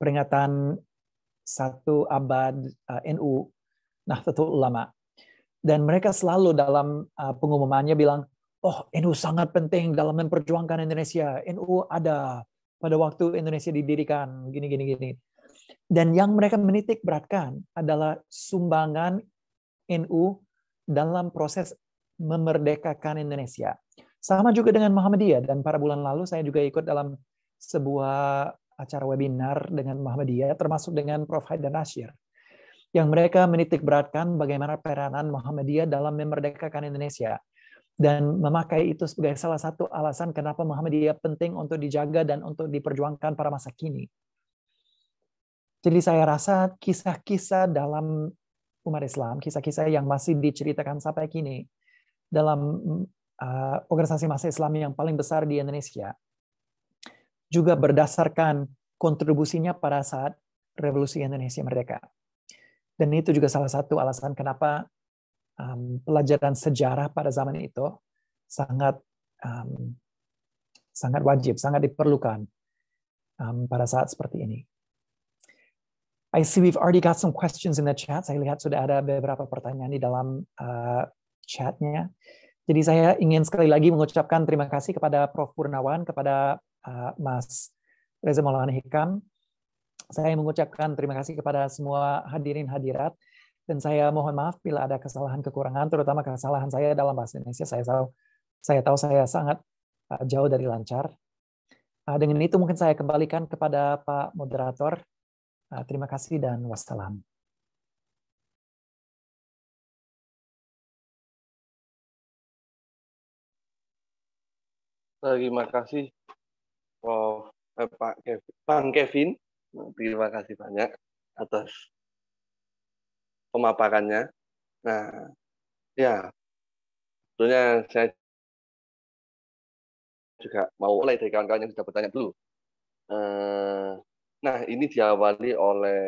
peringatan satu abad uh, NU Nahdlatul Ulama. Dan mereka selalu dalam uh, pengumumannya bilang, oh NU sangat penting dalam memperjuangkan Indonesia. NU ada pada waktu Indonesia didirikan, gini, gini, gini. Dan yang mereka menitik beratkan adalah sumbangan NU dalam proses memerdekakan Indonesia. Sama juga dengan Muhammadiyah dan para bulan lalu saya juga ikut dalam sebuah acara webinar dengan Muhammadiyah termasuk dengan Prof. Haidar Nasir yang mereka menitik beratkan bagaimana peranan Muhammadiyah dalam memerdekakan Indonesia dan memakai itu sebagai salah satu alasan kenapa Muhammadiyah penting untuk dijaga dan untuk diperjuangkan para masa kini. Jadi saya rasa kisah-kisah dalam umat Islam, kisah-kisah yang masih diceritakan sampai kini, dalam uh, organisasi masa Islam yang paling besar di Indonesia juga berdasarkan kontribusinya pada saat Revolusi Indonesia Merdeka. Dan itu juga salah satu alasan kenapa um, pelajaran sejarah pada zaman itu sangat um, sangat wajib, sangat diperlukan um, pada saat seperti ini. I see we've already got some questions in the chat. Saya lihat sudah ada beberapa pertanyaan di dalam uh, chatnya. Jadi saya ingin sekali lagi mengucapkan terima kasih kepada Prof. Purnawan, kepada uh, Mas Reza Maulana Hikam. Saya mengucapkan terima kasih kepada semua hadirin hadirat. Dan saya mohon maaf bila ada kesalahan kekurangan, terutama kesalahan saya dalam bahasa Indonesia. Saya tahu saya, tahu saya sangat uh, jauh dari lancar. Uh, dengan itu mungkin saya kembalikan kepada Pak Moderator. terima kasih dan wassalam. Terima kasih Prof. Oh, eh, Pak Kevin, Bang Kevin. Terima kasih banyak atas pemaparannya. Nah, ya, tentunya saya juga mau mulai dari kawan-kawan yang sudah bertanya dulu. Eh, nah, ini diawali oleh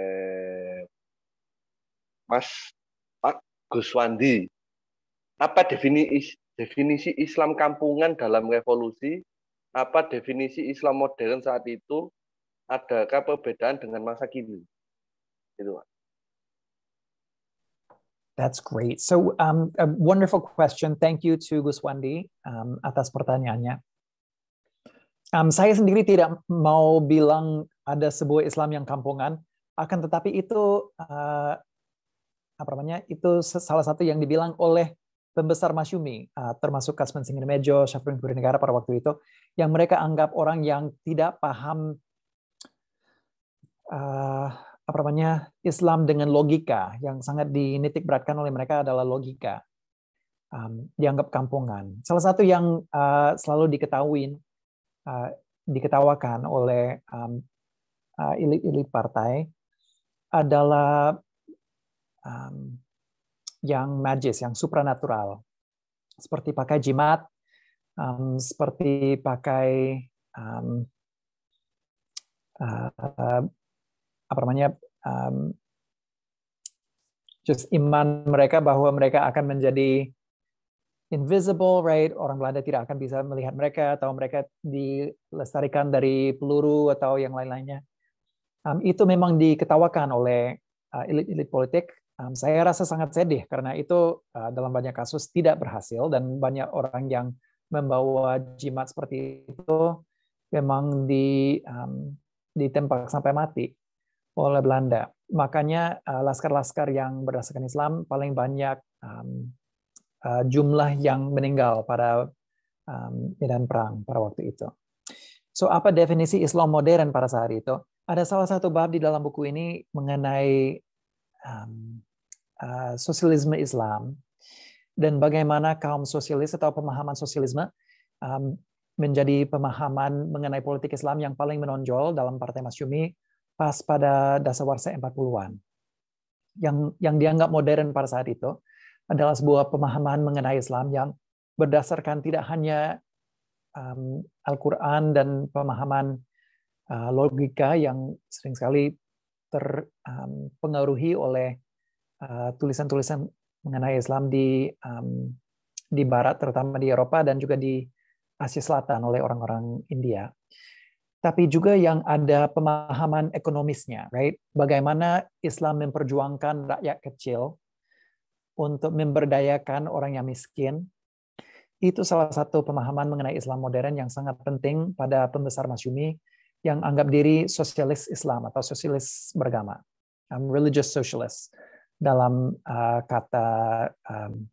Mas Pak Guswandi. Apa definisi definisi Islam kampungan dalam revolusi, apa definisi Islam modern saat itu, adakah perbedaan dengan masa kini? Gitu, That's great. So, um, a wonderful question. Thank you to Wandi um, atas pertanyaannya. Um, saya sendiri tidak mau bilang ada sebuah Islam yang kampungan, akan tetapi itu uh, apa namanya itu salah satu yang dibilang oleh pembesar Masyumi, uh, termasuk Kasman Mejo, Syafrin Negara pada waktu itu, yang mereka anggap orang yang tidak paham uh, apa namanya Islam dengan logika, yang sangat dinitik beratkan oleh mereka adalah logika, um, dianggap kampungan. Salah satu yang uh, selalu diketahui, uh, diketawakan oleh um, uh, elit-elit partai adalah um, yang magis, yang supranatural. Seperti pakai jimat, um, seperti pakai um, uh, apa namanya um, just iman mereka bahwa mereka akan menjadi invisible, right? Orang Belanda tidak akan bisa melihat mereka atau mereka dilestarikan dari peluru atau yang lain-lainnya. Um, itu memang diketawakan oleh uh, elit-elit uh, politik Um, saya rasa sangat sedih karena itu uh, dalam banyak kasus tidak berhasil dan banyak orang yang membawa jimat seperti itu memang di um, ditembak sampai mati oleh Belanda. Makanya eh, laskar-laskar uh, yang berdasarkan Islam paling banyak um, uh, jumlah yang meninggal pada um, medan perang pada waktu itu. So apa definisi Islam modern pada saat itu? ada salah satu bab di dalam buku ini mengenai um, Eh, sosialisme Islam dan bagaimana kaum sosialis atau pemahaman sosialisme um, menjadi pemahaman mengenai politik Islam yang paling menonjol dalam Partai Masyumi pas pada dasawarsa 40-an. Yang yang dianggap modern pada saat itu adalah sebuah pemahaman mengenai Islam yang berdasarkan tidak hanya um, Al-Qur'an dan pemahaman uh, logika yang sering sekali terpengaruhi um, oleh Eh, tulisan-tulisan mengenai Islam di um, di Barat, terutama di Eropa dan juga di Asia Selatan oleh orang-orang India. Tapi juga yang ada pemahaman ekonomisnya, right? Bagaimana Islam memperjuangkan rakyat kecil untuk memberdayakan orang yang miskin. Itu salah satu pemahaman mengenai Islam modern yang sangat penting pada pembesar Masyumi yang anggap diri sosialis Islam atau sosialis beragama. I'm religious socialist dalam uh, kata um,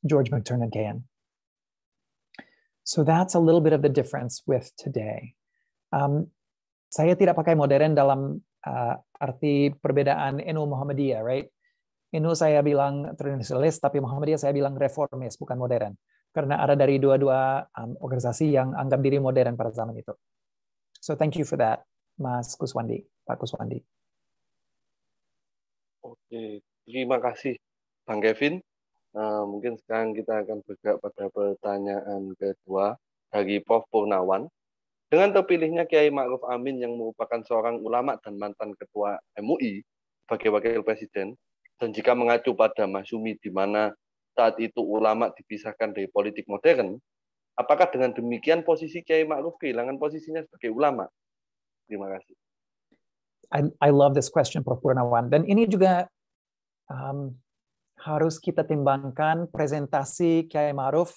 George McTernan Cain. So that's a little bit of the difference with today. Um, saya tidak pakai modern dalam uh, arti perbedaan NU Muhammadiyah, right? NU saya bilang tradisionalis, tapi Muhammadiyah saya bilang reformis, bukan modern. Karena ada dari dua-dua um, organisasi yang anggap diri modern pada zaman itu. So thank you for that, Mas Kuswandi, Pak Kuswandi. Oke, Terima kasih Bang Kevin. Nah, mungkin sekarang kita akan bergerak pada pertanyaan kedua dari Prof. Purnawan. Dengan terpilihnya Kiai Ma'ruf Amin yang merupakan seorang ulama dan mantan ketua MUI sebagai wakil presiden, dan jika mengacu pada Masyumi di mana saat itu ulama dipisahkan dari politik modern, apakah dengan demikian posisi Kiai Ma'ruf kehilangan posisinya sebagai ulama? Terima kasih. I, I love this question, Prof. Purnawan. Dan ini juga um, harus kita timbangkan presentasi Kiai Maruf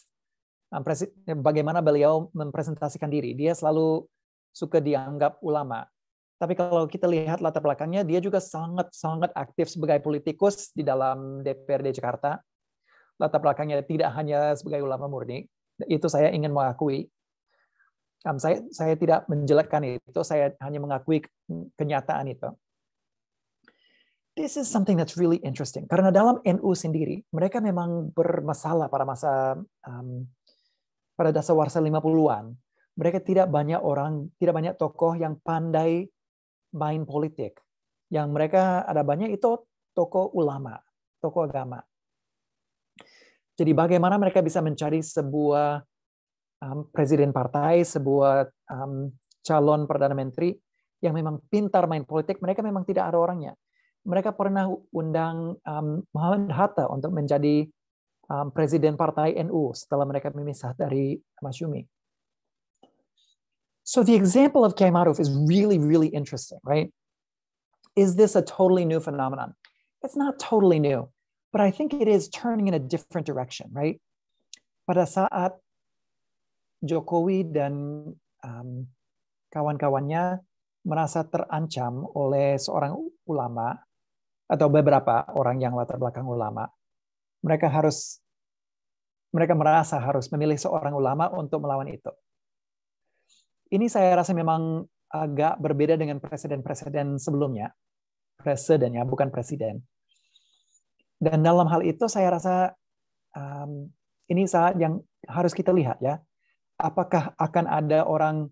um, presi, bagaimana beliau mempresentasikan diri. Dia selalu suka dianggap ulama. Tapi kalau kita lihat latar belakangnya, dia juga sangat-sangat aktif sebagai politikus di dalam DPRD Jakarta. Latar belakangnya tidak hanya sebagai ulama murni, itu saya ingin mengakui. Um, saya, saya tidak menjelekkan itu, saya hanya mengakui kenyataan itu this is something that's really interesting. Karena dalam NU sendiri, mereka memang bermasalah pada masa um, pada dasawarsa 50-an. Mereka tidak banyak orang, tidak banyak tokoh yang pandai main politik. Yang mereka ada banyak itu tokoh ulama, tokoh agama. Jadi bagaimana mereka bisa mencari sebuah um, presiden partai, sebuah um, calon perdana menteri yang memang pintar main politik, mereka memang tidak ada orangnya mereka pernah undang um, Muhammad Hatta untuk menjadi um, presiden partai NU setelah mereka memisah dari Mas Yumi. So the example of Kiai Maruf is really, really interesting, right? Is this a totally new phenomenon? It's not totally new, but I think it is turning in a different direction, right? Pada saat Jokowi dan um, kawan-kawannya merasa terancam oleh seorang ulama atau beberapa orang yang latar belakang ulama, mereka harus mereka merasa harus memilih seorang ulama untuk melawan itu. Ini saya rasa memang agak berbeda dengan presiden-presiden sebelumnya. Presiden ya, bukan presiden. Dan dalam hal itu saya rasa um, ini saat yang harus kita lihat ya. Apakah akan ada orang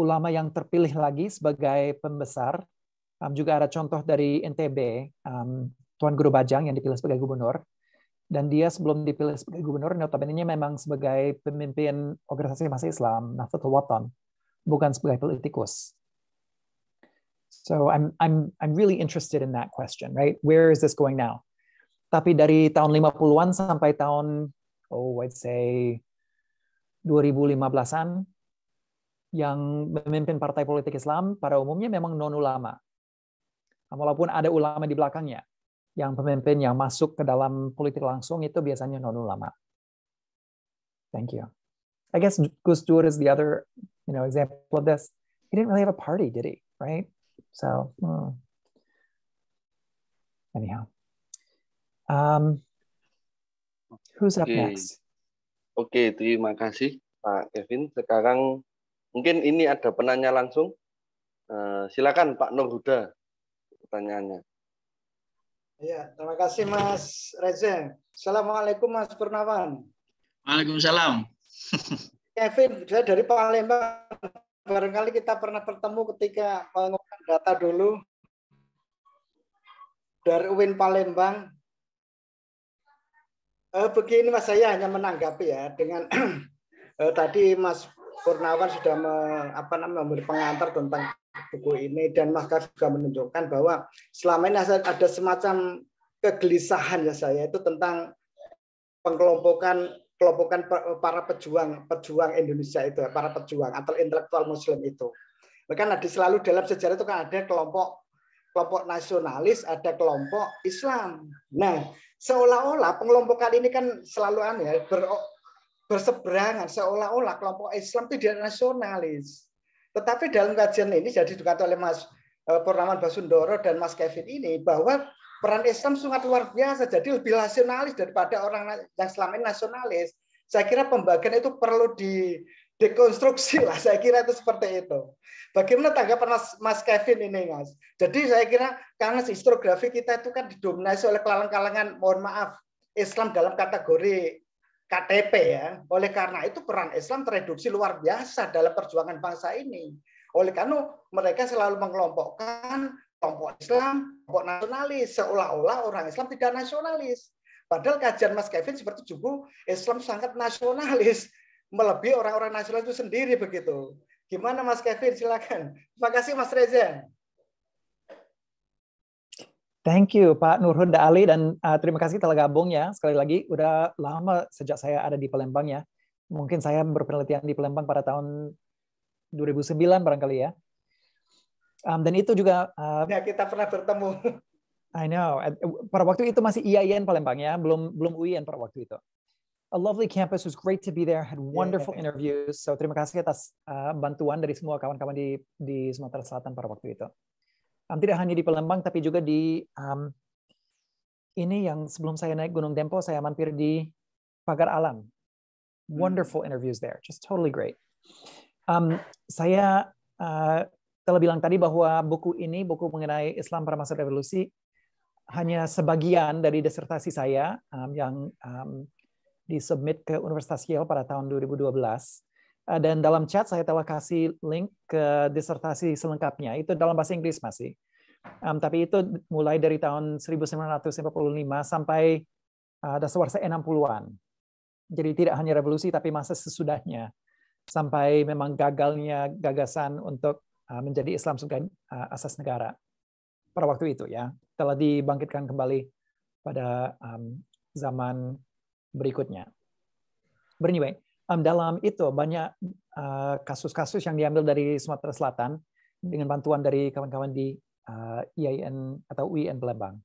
ulama yang terpilih lagi sebagai pembesar Um, juga ada contoh dari NTB, um, Tuan Guru Bajang yang dipilih sebagai gubernur. Dan dia sebelum dipilih sebagai gubernur, notabene memang sebagai pemimpin organisasi masa Islam, Nahdlatul wathan, bukan sebagai politikus. So I'm, I'm, I'm really interested in that question, right? Where is this going now? Tapi dari tahun 50-an sampai tahun, oh I'd say 2015-an, yang memimpin partai politik Islam pada umumnya memang non-ulama. Nah, walaupun ada ulama di belakangnya. Yang pemimpin yang masuk ke dalam politik langsung itu biasanya non-ulama. Thank you. I guess Gus Dur is the other, you know, example of this. He didn't really have a party, did he? Right? So, hmm. anyhow. Um, who's up okay. next? Oke, okay, terima kasih Pak Kevin. Sekarang mungkin ini ada penanya langsung. Uh, silakan Pak Nur Huda pertanyaannya. Ya, terima kasih Mas Reza. Assalamualaikum Mas Purnawan. Waalaikumsalam. Kevin, saya dari Palembang. Barangkali kita pernah bertemu ketika mengumpulkan data dulu dari UIN Palembang. Eh, begini Mas, saya hanya menanggapi ya dengan eh, tadi Mas Purnawan sudah me, apa namanya memberi pengantar tentang buku ini dan maka juga menunjukkan bahwa selama ini ada semacam kegelisahan ya saya itu tentang pengkelompokan kelompokan para pejuang pejuang Indonesia itu ya para pejuang atau intelektual Muslim itu bahkan ada selalu dalam sejarah itu kan ada kelompok kelompok nasionalis ada kelompok Islam nah seolah-olah pengelompokan ini kan selalu aneh ya, ber, berseberangan seolah-olah kelompok Islam tidak nasionalis tetapi dalam kajian ini jadi dikatakan oleh Mas eh, Purnaman Basundoro dan Mas Kevin ini bahwa peran Islam sangat luar biasa. Jadi lebih nasionalis daripada orang yang selama ini nasionalis. Saya kira pembagian itu perlu di dekonstruksi lah. Saya kira itu seperti itu. Bagaimana tanggapan Mas, Mas Kevin ini, Mas? Jadi saya kira karena historiografi kita itu kan didominasi oleh kalangan-kalangan, mohon maaf, Islam dalam kategori KTP ya. Oleh karena itu peran Islam tereduksi luar biasa dalam perjuangan bangsa ini. Oleh karena mereka selalu mengelompokkan kelompok Islam, kelompok nasionalis, seolah-olah orang Islam tidak nasionalis. Padahal kajian Mas Kevin seperti juga Islam sangat nasionalis, melebihi orang-orang nasional itu sendiri begitu. Gimana Mas Kevin? Silakan. Terima kasih Mas Reza. Thank you Pak Nurhunda Ali dan uh, terima kasih telah gabung ya. Sekali lagi udah lama sejak saya ada di Palembang ya. Mungkin saya berpenelitian di Palembang pada tahun 2009 barangkali ya. Um, dan itu juga uh, ya kita pernah bertemu. I know. Eh, pada waktu itu masih IAIN Palembang ya, belum belum UIN pada waktu itu. A lovely campus was great to be there. Had wonderful yeah. interviews. So terima kasih atas uh, bantuan dari semua kawan-kawan di di Sumatera Selatan pada waktu itu um, tidak hanya di Palembang tapi juga di um, ini yang sebelum saya naik Gunung Dempo saya mampir di Pagar Alam. Hmm. Wonderful hmm. interviews there, just totally great. Um, saya uh, telah bilang tadi bahwa buku ini buku mengenai Islam pada masa revolusi hanya sebagian dari disertasi saya um, yang um, disubmit ke Universitas Yale pada tahun 2012 Eh, dan dalam chat saya telah kasih link ke disertasi selengkapnya. Itu dalam bahasa Inggris masih. Um, tapi itu mulai dari tahun 1945 sampai uh, eh, dasawarsa 60-an. Jadi tidak hanya revolusi tapi masa sesudahnya sampai memang gagalnya gagasan untuk uh, menjadi Islam sebagai uh, asas negara pada waktu itu ya telah dibangkitkan kembali pada um, zaman berikutnya. But anyway, um, dalam itu banyak eh, kasus-kasus uh, yang diambil dari Sumatera Selatan dengan bantuan dari kawan-kawan di uh, eh, e IAIN atau UIN Palembang.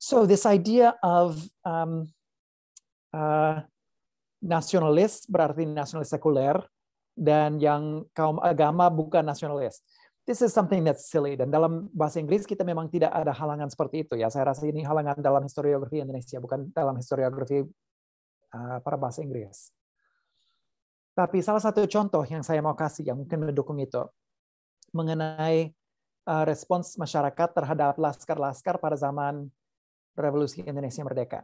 So this idea of um, uh, nasionalis berarti nasionalis sekuler dan yang kaum agama bukan nasionalis. This is something that's silly dan dalam bahasa Inggris kita memang tidak ada halangan seperti itu ya. Saya rasa ini halangan dalam historiografi Indonesia bukan dalam historiografi Eh, para bahasa Inggris. Tapi salah satu contoh yang saya mau kasih yang mungkin mendukung itu mengenai eh, respons masyarakat terhadap laskar-laskar pada zaman Revolusi Indonesia Merdeka.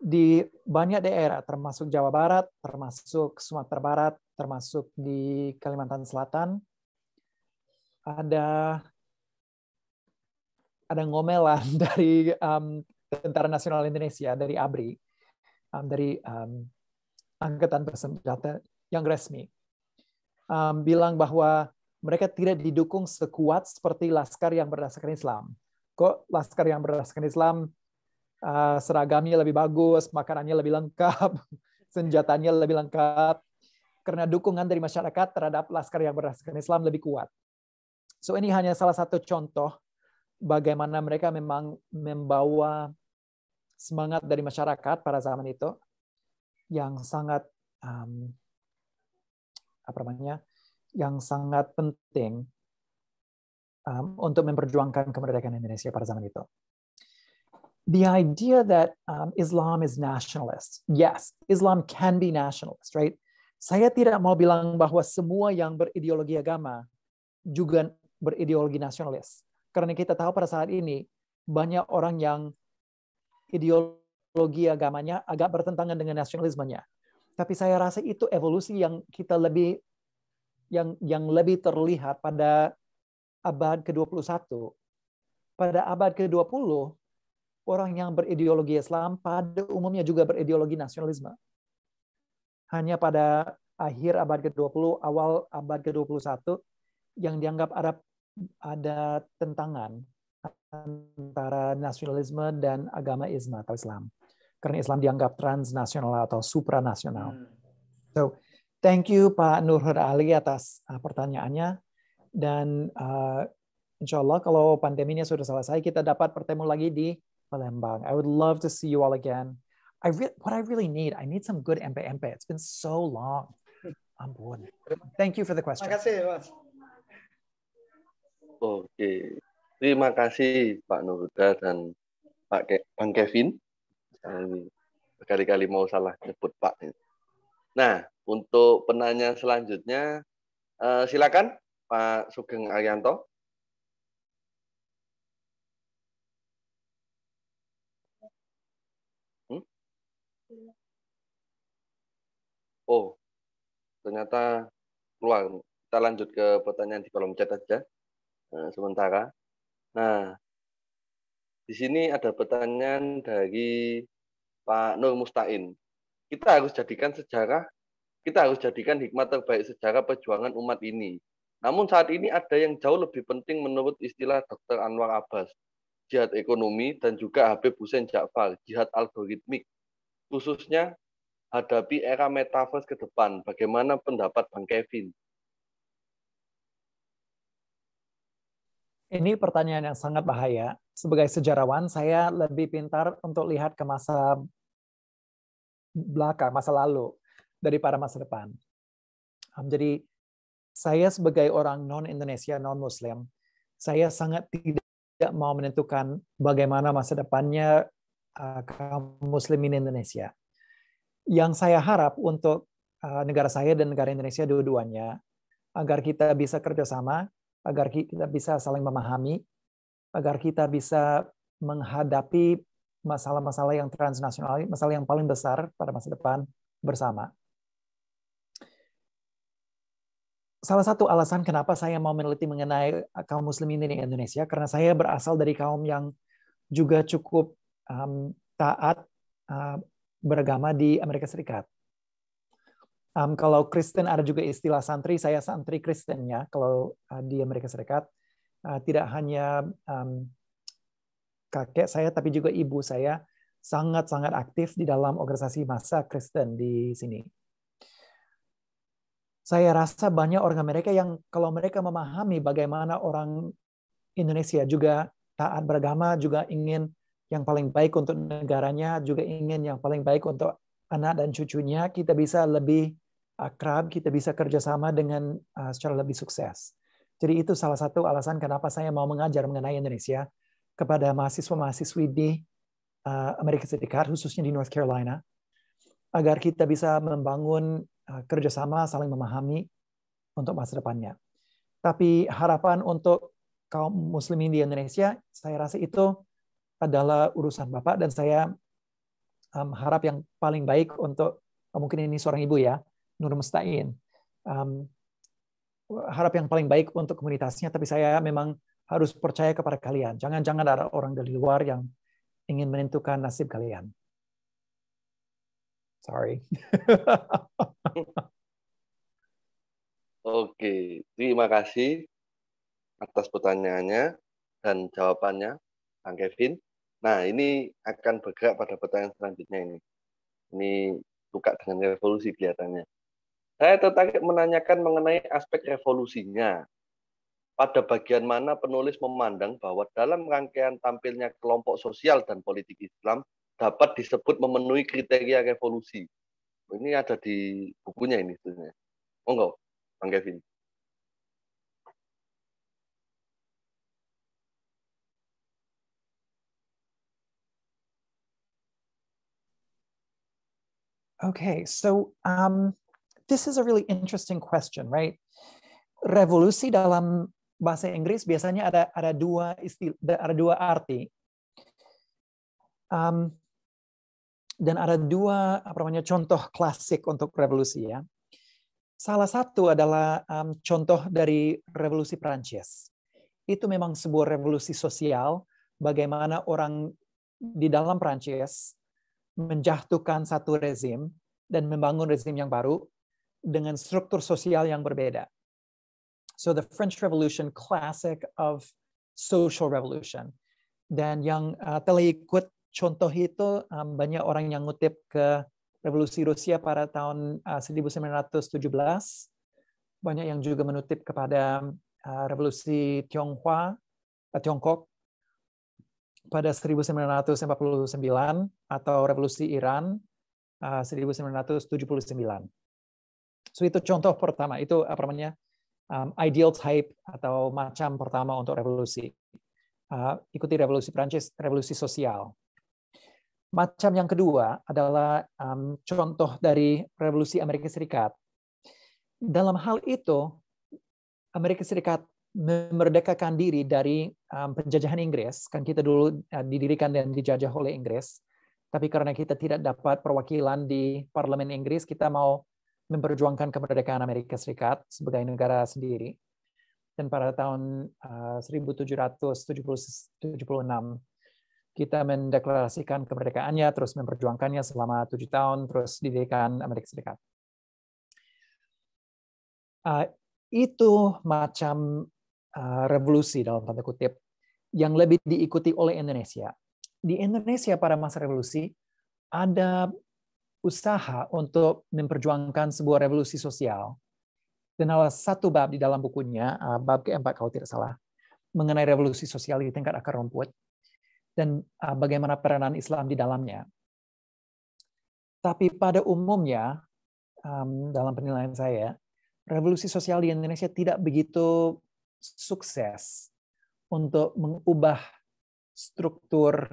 Di banyak daerah, termasuk Jawa Barat, termasuk Sumatera Barat, termasuk di Kalimantan Selatan, ada ada ngomelan dari um, Tentara Nasional Indonesia dari ABRI um, dari um, Angkatan Bersenjata yang resmi um, bilang bahwa mereka tidak didukung sekuat seperti laskar yang berdasarkan Islam. Kok laskar yang berdasarkan Islam uh, seragamnya lebih bagus, makanannya lebih lengkap, senjatanya lebih lengkap, karena dukungan dari masyarakat terhadap laskar yang berdasarkan Islam lebih kuat. So ini hanya salah satu contoh bagaimana mereka memang membawa semangat dari masyarakat pada zaman itu yang sangat um, apa namanya yang sangat penting um, untuk memperjuangkan kemerdekaan Indonesia pada zaman itu. The idea that um, Islam is nationalist, yes, Islam can be nationalist, right? Saya tidak mau bilang bahwa semua yang berideologi agama juga berideologi nasionalis, karena kita tahu pada saat ini banyak orang yang ideologi agamanya agak bertentangan dengan nasionalismenya. Tapi saya rasa itu evolusi yang kita lebih yang yang lebih terlihat pada abad ke-21. Pada abad ke-20 orang yang berideologi Islam pada umumnya juga berideologi nasionalisme. Hanya pada akhir abad ke-20, awal abad ke-21 yang dianggap ada ada tentangan antara nasionalisme dan agamaisme atau Islam. Karena Islam dianggap transnasional atau supranasional. Hmm. So, thank you Pak Nurhur Ali atas uh, pertanyaannya. Dan uh, insya Allah kalau pandeminya sudah selesai, kita dapat bertemu lagi di Palembang. I would love to see you all again. I re- what I really need, I need some good MPMP. It's been so long. I'm Thank you for the question. Terima kasih, Mas. Okay. Terima kasih Pak Nurda dan Pak Ke Bang Kevin. Sekali-kali mau salah nyebut Pak. Nah, untuk penanya selanjutnya, eh, silakan Pak Sugeng Arianto. Hmm? Oh, ternyata keluar. Kita lanjut ke pertanyaan di kolom chat aja. Nah, sementara. Nah, di sini ada pertanyaan dari Pak Nur Mustain. Kita harus jadikan sejarah, kita harus jadikan hikmah terbaik sejarah perjuangan umat ini. Namun saat ini ada yang jauh lebih penting menurut istilah Dr. Anwar Abbas, jihad ekonomi dan juga Habib Hussein Ja'far, jihad algoritmik. Khususnya hadapi era metaverse ke depan, bagaimana pendapat Bang Kevin? Ini pertanyaan yang sangat bahaya. Sebagai sejarawan, saya lebih pintar untuk lihat ke masa belakang, masa lalu, daripada masa depan. Jadi, saya sebagai orang non-Indonesia, non-Muslim, saya sangat tidak mau menentukan bagaimana masa depannya kaum muslimin Indonesia. Yang saya harap untuk negara saya dan negara Indonesia dua-duanya, agar kita bisa kerjasama agar kita bisa saling memahami, agar kita bisa menghadapi masalah-masalah yang transnasional, masalah yang paling besar pada masa depan bersama. Salah satu alasan kenapa saya mau meneliti mengenai kaum muslimin di Indonesia, karena saya berasal dari kaum yang juga cukup mmm, taat uh, beragama di Amerika Serikat. Um, kalau Kristen ada juga istilah santri, saya santri Kristen ya. Kalau uh, di Amerika Serikat uh, tidak hanya um, kakek saya, tapi juga ibu saya sangat-sangat aktif di dalam organisasi masa Kristen di sini. Saya rasa banyak orang Amerika yang kalau mereka memahami bagaimana orang Indonesia juga taat beragama, juga ingin yang paling baik untuk negaranya, juga ingin yang paling baik untuk anak dan cucunya, kita bisa lebih uh, akrab, kita bisa kerjasama dengan uh, secara lebih sukses. Jadi itu salah satu alasan kenapa saya mau mengajar mengenai Indonesia kepada mahasiswa-mahasiswi di uh, Amerika Serikat, khususnya di North Carolina, agar kita bisa membangun uh, kerjasama, saling memahami untuk masa depannya. Tapi harapan untuk kaum muslimin di Indonesia, saya rasa itu adalah urusan Bapak dan saya um, harap yang paling baik untuk oh, mungkin ini seorang ibu ya Nur Mustain um, harap yang paling baik untuk komunitasnya tapi saya memang harus percaya kepada kalian jangan-jangan ada orang dari luar yang ingin menentukan nasib kalian sorry Oke, terima kasih atas pertanyaannya dan jawabannya, Bang Kevin. Nah, ini akan bergerak pada pertanyaan selanjutnya ini. Ini suka dengan revolusi kelihatannya. Saya tertarik menanyakan mengenai aspek revolusinya. Pada bagian mana penulis memandang bahwa dalam rangkaian tampilnya kelompok sosial dan politik Islam dapat disebut memenuhi kriteria revolusi. Ini ada di bukunya ini sebenarnya. Monggo, Bang Kevin. Okay, so um, this is a really interesting question, right? Revolusi dalam bahasa Inggris biasanya ada ada dua istilah, ada dua arti, um, dan ada dua apa namanya contoh klasik untuk revolusi ya. Salah satu adalah um, contoh dari revolusi Prancis. Itu memang sebuah revolusi sosial, bagaimana orang di dalam Prancis menjatuhkan satu rezim dan membangun rezim yang baru dengan struktur sosial yang berbeda. So the French Revolution classic of social revolution. Dan yang uh, telah ikut contoh itu um, banyak orang yang ngutip ke revolusi Rusia pada tahun uh, 1917. Banyak yang juga menutip kepada uh, revolusi Tionghoa, uh, Tiongkok pada 1949 atau Revolusi Iran eh, uh, 1979. So itu contoh pertama, itu apa namanya eh, ideal type atau macam pertama untuk revolusi. Eh, ikuti revolusi Prancis, revolusi sosial. Macam yang kedua adalah contoh dari revolusi Amerika Serikat. Dalam hal itu, Amerika Serikat memerdekakan diri dari um, penjajahan Inggris, kan kita dulu uh, didirikan dan dijajah oleh Inggris, tapi karena kita tidak dapat perwakilan di parlemen Inggris, kita mau memperjuangkan kemerdekaan Amerika Serikat sebagai negara sendiri. Dan pada tahun uh, 1776 kita mendeklarasikan kemerdekaannya, terus memperjuangkannya selama tujuh tahun, terus didirikan Amerika Serikat. Uh, itu macam Eh, revolusi dalam tanda kutip yang lebih diikuti oleh Indonesia. Di Indonesia pada masa revolusi ada usaha untuk memperjuangkan sebuah revolusi sosial. Dan ada satu bab di dalam bukunya, eh, bab keempat kalau tidak salah, mengenai revolusi sosial di tingkat akar rumput dan eh, bagaimana peranan Islam di dalamnya. Tapi pada umumnya, dalam penilaian saya, revolusi sosial di Indonesia tidak begitu sukses untuk mengubah struktur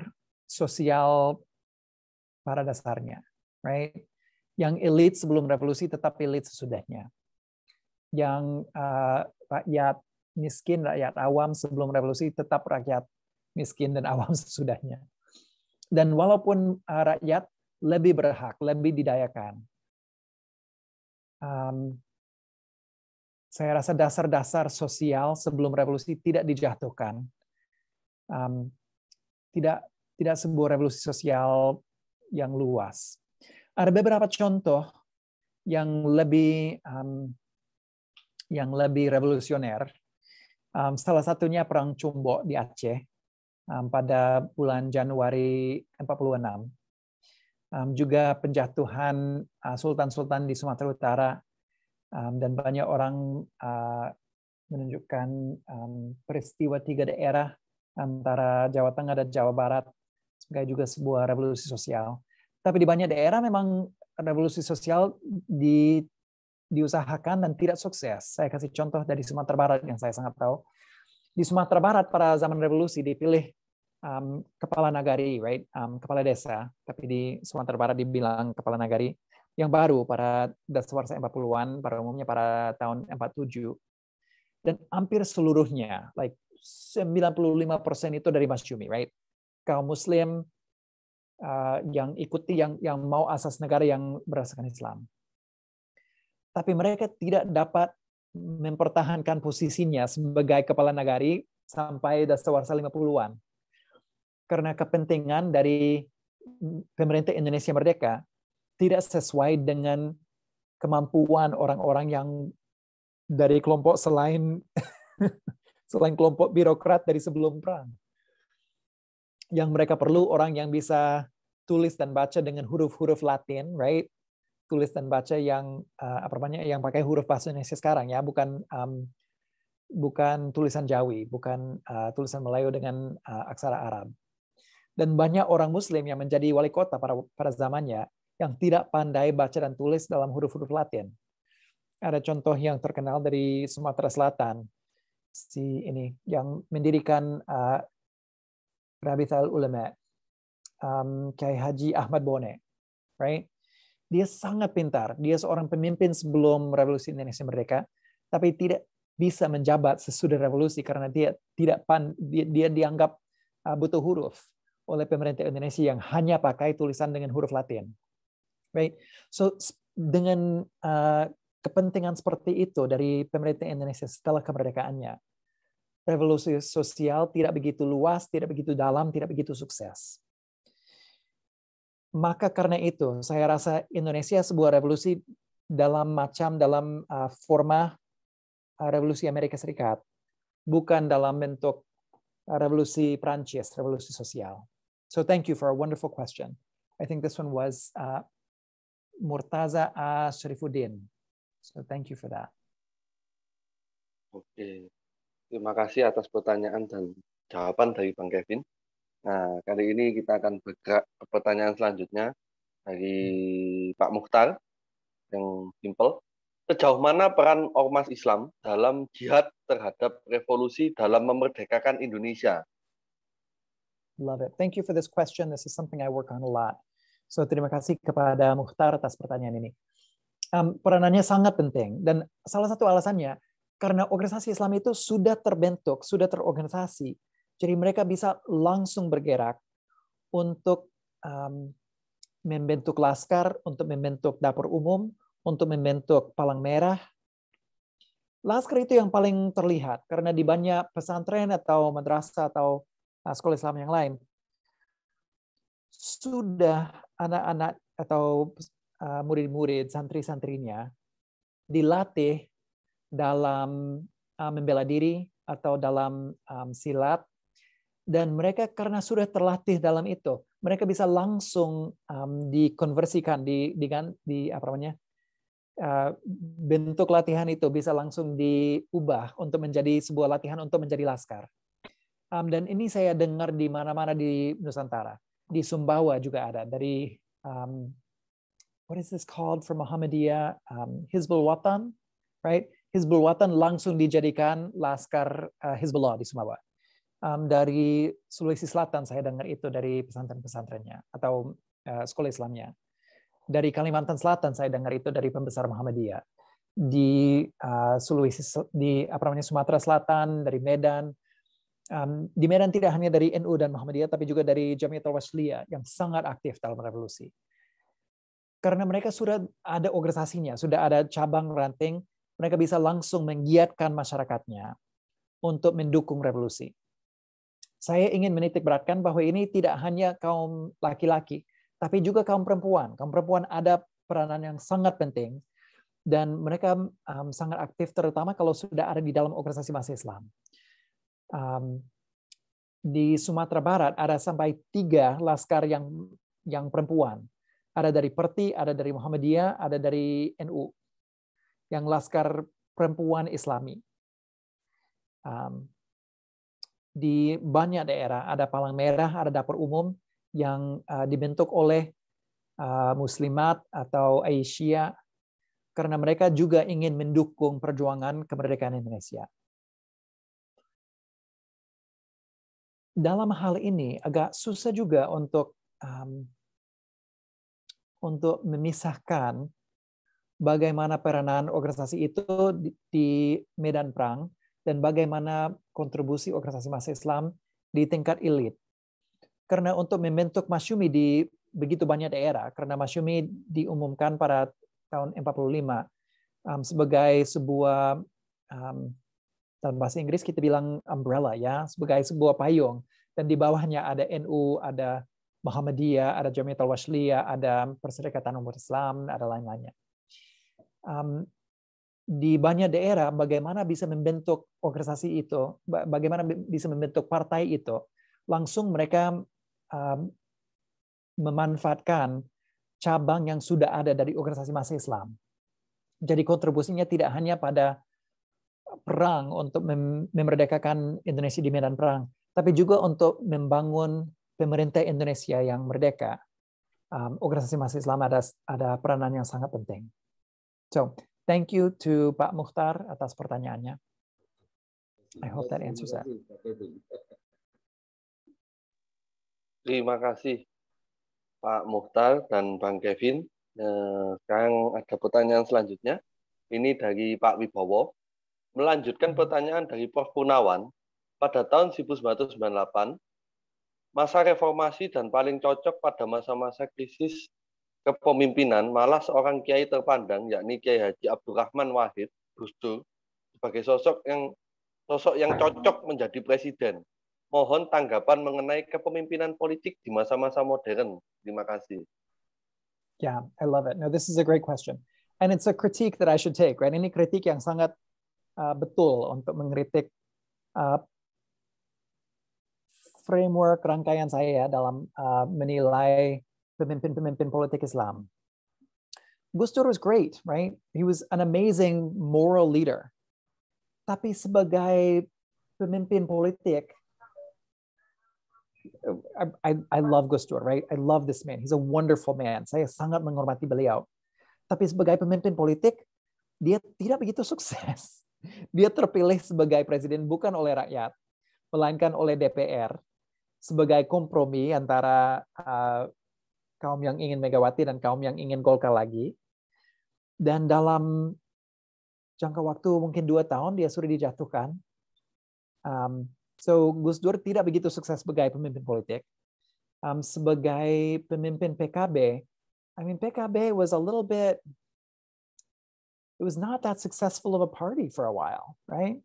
sosial pada dasarnya, right? Yang elit sebelum revolusi tetap elit sesudahnya. Yang uh, rakyat miskin, rakyat awam sebelum revolusi tetap rakyat miskin dan awam sesudahnya. Dan walaupun uh, rakyat lebih berhak, lebih didayakan, um, saya rasa dasar-dasar sosial sebelum revolusi tidak dijatuhkan. Um, tidak tidak sebuah revolusi sosial yang luas. Ada beberapa contoh yang lebih um, yang lebih revolusioner. Um, salah satunya perang Cumbo di Aceh um, pada bulan Januari 46. Um, juga penjatuhan eh, sultan-sultan di Sumatera Utara Um, dan banyak orang uh, menunjukkan um, peristiwa tiga daerah antara Jawa Tengah dan Jawa Barat sebagai juga sebuah revolusi sosial. Tapi di banyak daerah memang revolusi sosial di, diusahakan dan tidak sukses. Saya kasih contoh dari Sumatera Barat yang saya sangat tahu. Di Sumatera Barat pada zaman revolusi dipilih um, kepala nagari, right, um, kepala desa. Tapi di Sumatera Barat dibilang kepala nagari yang baru pada dasar 40-an, pada umumnya pada tahun 47. Dan hampir seluruhnya, like 95% itu dari Masyumi, right? Kaum Muslim uh, yang ikuti, yang, yang mau asas negara yang berdasarkan Islam. Tapi mereka tidak dapat mempertahankan posisinya sebagai kepala negari sampai dasar 50-an. Karena kepentingan dari pemerintah Indonesia merdeka tidak sesuai dengan kemampuan orang-orang yang dari kelompok selain selain kelompok birokrat dari sebelum perang. Yang mereka perlu orang yang bisa tulis dan baca dengan huruf-huruf Latin, right? Tulis dan baca yang uh, apa namanya yang pakai huruf bahasa Indonesia sekarang ya, bukan um, bukan tulisan Jawi, bukan uh, tulisan Melayu dengan uh, aksara Arab. Dan banyak orang Muslim yang menjadi wali kota pada pada zamannya yang tidak pandai baca dan tulis dalam huruf-huruf Latin. Ada contoh yang terkenal dari Sumatera Selatan, si ini yang mendirikan uh, Rabital Ulama, um, Kiai Haji Ahmad Bone, right? Dia sangat pintar, dia seorang pemimpin sebelum Revolusi Indonesia Merdeka, tapi tidak bisa menjabat sesudah revolusi karena dia tidak pan, dia, dia dianggap uh, butuh huruf oleh pemerintah Indonesia yang hanya pakai tulisan dengan huruf Latin right? So dengan uh, kepentingan seperti itu dari pemerintah Indonesia setelah kemerdekaannya, revolusi sosial tidak begitu luas, tidak begitu dalam, tidak begitu sukses. Maka karena itu, saya rasa Indonesia sebuah revolusi dalam macam dalam uh, forma uh, revolusi Amerika Serikat, bukan dalam bentuk revolusi Prancis, revolusi sosial. So thank you for a wonderful question. I think this one was uh, Murtaza Sharifuddin. So thank you for that. Oke, terima kasih atas pertanyaan dan jawaban dari Bang Kevin. Nah, kali ini kita akan bergerak ke pertanyaan selanjutnya dari Pak Mukhtar yang simple. Sejauh mana peran ormas Islam dalam jihad terhadap revolusi dalam memerdekakan Indonesia? Love it. Thank you for this question. This is something I work on a lot. So terima kasih kepada Mukhtar atas pertanyaan ini. Um, peranannya sangat penting dan salah satu alasannya karena organisasi Islam itu sudah terbentuk, sudah terorganisasi, jadi mereka bisa langsung bergerak untuk um, membentuk laskar, untuk membentuk dapur umum, untuk membentuk palang merah. Laskar itu yang paling terlihat karena di banyak pesantren atau madrasah atau eh, sekolah Islam yang lain sudah anak-anak atau eh, murid-murid santri-santrinya dilatih dalam eh, membela diri atau dalam eh, silat dan mereka karena sudah terlatih dalam itu mereka bisa langsung dikonversikan di dengan di, apa namanya bentuk latihan itu bisa langsung diubah untuk menjadi sebuah latihan untuk menjadi laskar dan ini saya dengar di mana-mana di Nusantara di Sumbawa juga ada dari um, what is this called for Muhammadiyah um, Hizbul Watan, right? Hizbul Watan langsung dijadikan laskar uh, Hizbullah di Sumbawa. Um, dari Sulawesi Selatan saya dengar itu dari pesantren-pesantrennya atau uh, sekolah Islamnya. Dari Kalimantan Selatan saya dengar itu dari pembesar Muhammadiyah. Di uh, Sulawesi di apa namanya Sumatera Selatan, dari Medan, um, Medan tidak hanya dari NU dan Muhammadiyah, tapi juga dari Jamiatul Tawasliyah yang sangat aktif dalam revolusi. Karena mereka sudah ada organisasinya, sudah ada cabang ranting, mereka bisa langsung menggiatkan masyarakatnya untuk mendukung revolusi. Saya ingin menitik beratkan bahwa ini tidak hanya kaum laki-laki, tapi juga kaum perempuan. Kaum perempuan ada peranan yang sangat penting dan mereka um, sangat aktif terutama kalau sudah ada di dalam organisasi masa Islam um, di Sumatera Barat ada sampai tiga laskar yang yang perempuan. Ada dari Perti, ada dari Muhammadiyah, ada dari NU. Yang laskar perempuan Islami. Um, di banyak daerah ada palang merah, ada dapur umum yang uh, dibentuk oleh uh, muslimat atau Aisyah karena mereka juga ingin mendukung perjuangan kemerdekaan Indonesia. dalam hal ini agak susah juga untuk um, untuk memisahkan bagaimana peranan organisasi itu di, di medan perang dan bagaimana kontribusi organisasi masa Islam di tingkat elit. Karena untuk membentuk Masyumi di begitu banyak daerah, karena Masyumi diumumkan pada tahun 45 um, sebagai sebuah um, dalam bahasa Inggris kita bilang umbrella ya sebagai sebuah payung dan di bawahnya ada NU, ada Muhammadiyah, ada Jamiat al ada Perserikatan Umat Islam, ada lain-lainnya. Um, di banyak daerah bagaimana bisa membentuk organisasi itu, bagaimana bisa membentuk partai itu, langsung mereka um, memanfaatkan cabang yang sudah ada dari organisasi masa Islam. Jadi kontribusinya tidak hanya pada perang untuk memerdekakan Indonesia di medan perang, tapi juga untuk membangun pemerintah Indonesia yang merdeka. Um, organisasi mahasiswa Islam ada, ada peranan yang sangat penting. So, thank you to Pak Mukhtar atas pertanyaannya. I hope that answers that. Terima kasih Pak Mukhtar dan Bang Kevin. Eh, sekarang ada pertanyaan selanjutnya. Ini dari Pak Wibowo melanjutkan hmm. pertanyaan dari Prof. Punawan, pada tahun 1998, masa reformasi dan paling cocok pada masa-masa krisis kepemimpinan malah seorang kiai terpandang yakni Kiai Haji Abdurrahman Wahid Gus sebagai sosok yang sosok yang cocok menjadi presiden. Mohon tanggapan mengenai kepemimpinan politik di masa-masa modern. Terima kasih. Yeah, I love it. now this is a great question. And it's a critique that I should take, right? Ini kritik yang sangat Uh, betul untuk mengkritik uh, framework rangkaian saya ya dalam uh, menilai pemimpin-pemimpin politik Islam. Gus Dur was great, right? He was an amazing moral leader. Tapi sebagai pemimpin politik, I, I love Gus Dur, right? I love this man. He's a wonderful man. Saya sangat menghormati beliau. Tapi sebagai pemimpin politik, dia tidak begitu sukses. Dia terpilih sebagai presiden bukan oleh rakyat, melainkan oleh DPR sebagai kompromi antara uh, kaum yang ingin Megawati dan kaum yang ingin Golkar lagi. Dan dalam jangka waktu mungkin dua tahun dia sudah dijatuhkan. Um, so Gus Dur tidak begitu sukses sebagai pemimpin politik. Um, sebagai pemimpin PKB, I mean PKB was a little bit it was not that successful of a party for a while, right?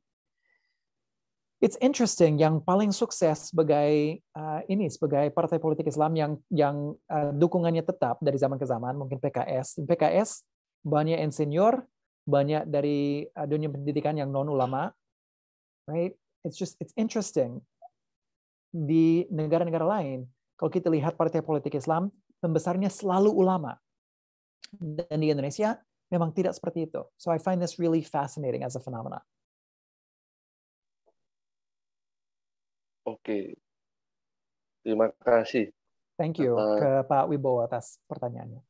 It's interesting yang paling sukses sebagai uh, ini sebagai partai politik Islam yang yang uh, dukungannya tetap dari zaman ke zaman mungkin PKS. PKS banyak insinyur, banyak dari uh, dunia pendidikan yang non ulama, right? It's just it's interesting di negara-negara lain kalau kita lihat partai politik Islam pembesarnya selalu ulama dan di Indonesia memang tidak seperti itu. So I find this really fascinating as a phenomena. Oke. Okay. Terima kasih. Thank you uh, ke Pak Wibowo atas pertanyaannya.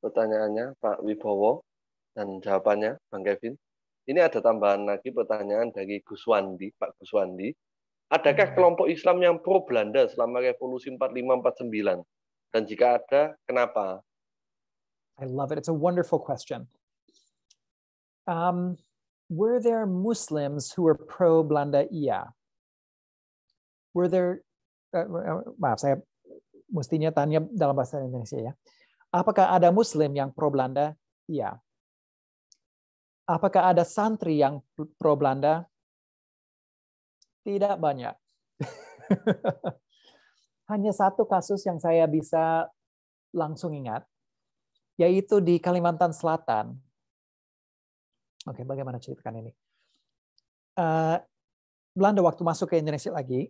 Pertanyaannya Pak Wibowo dan jawabannya Bang Kevin. Ini ada tambahan lagi pertanyaan dari Gus Wandi. Pak Gus Wandi, Adakah kelompok Islam yang pro Belanda selama revolusi 45-49? Dan jika ada, kenapa? I love it. It's a wonderful question. Um, were there Muslims who were pro Blandaia? Were there, uh, uh, uh, maaf, saya mestinya tanya dalam bahasa Indonesia ya. Apakah ada Muslim yang pro Belanda? Iya. Apakah ada santri yang pro Belanda? Tidak banyak. Hanya satu kasus yang saya bisa langsung ingat yaitu di Kalimantan Selatan. Oke, bagaimana ceritakan ini? Uh, Belanda waktu masuk ke Indonesia lagi,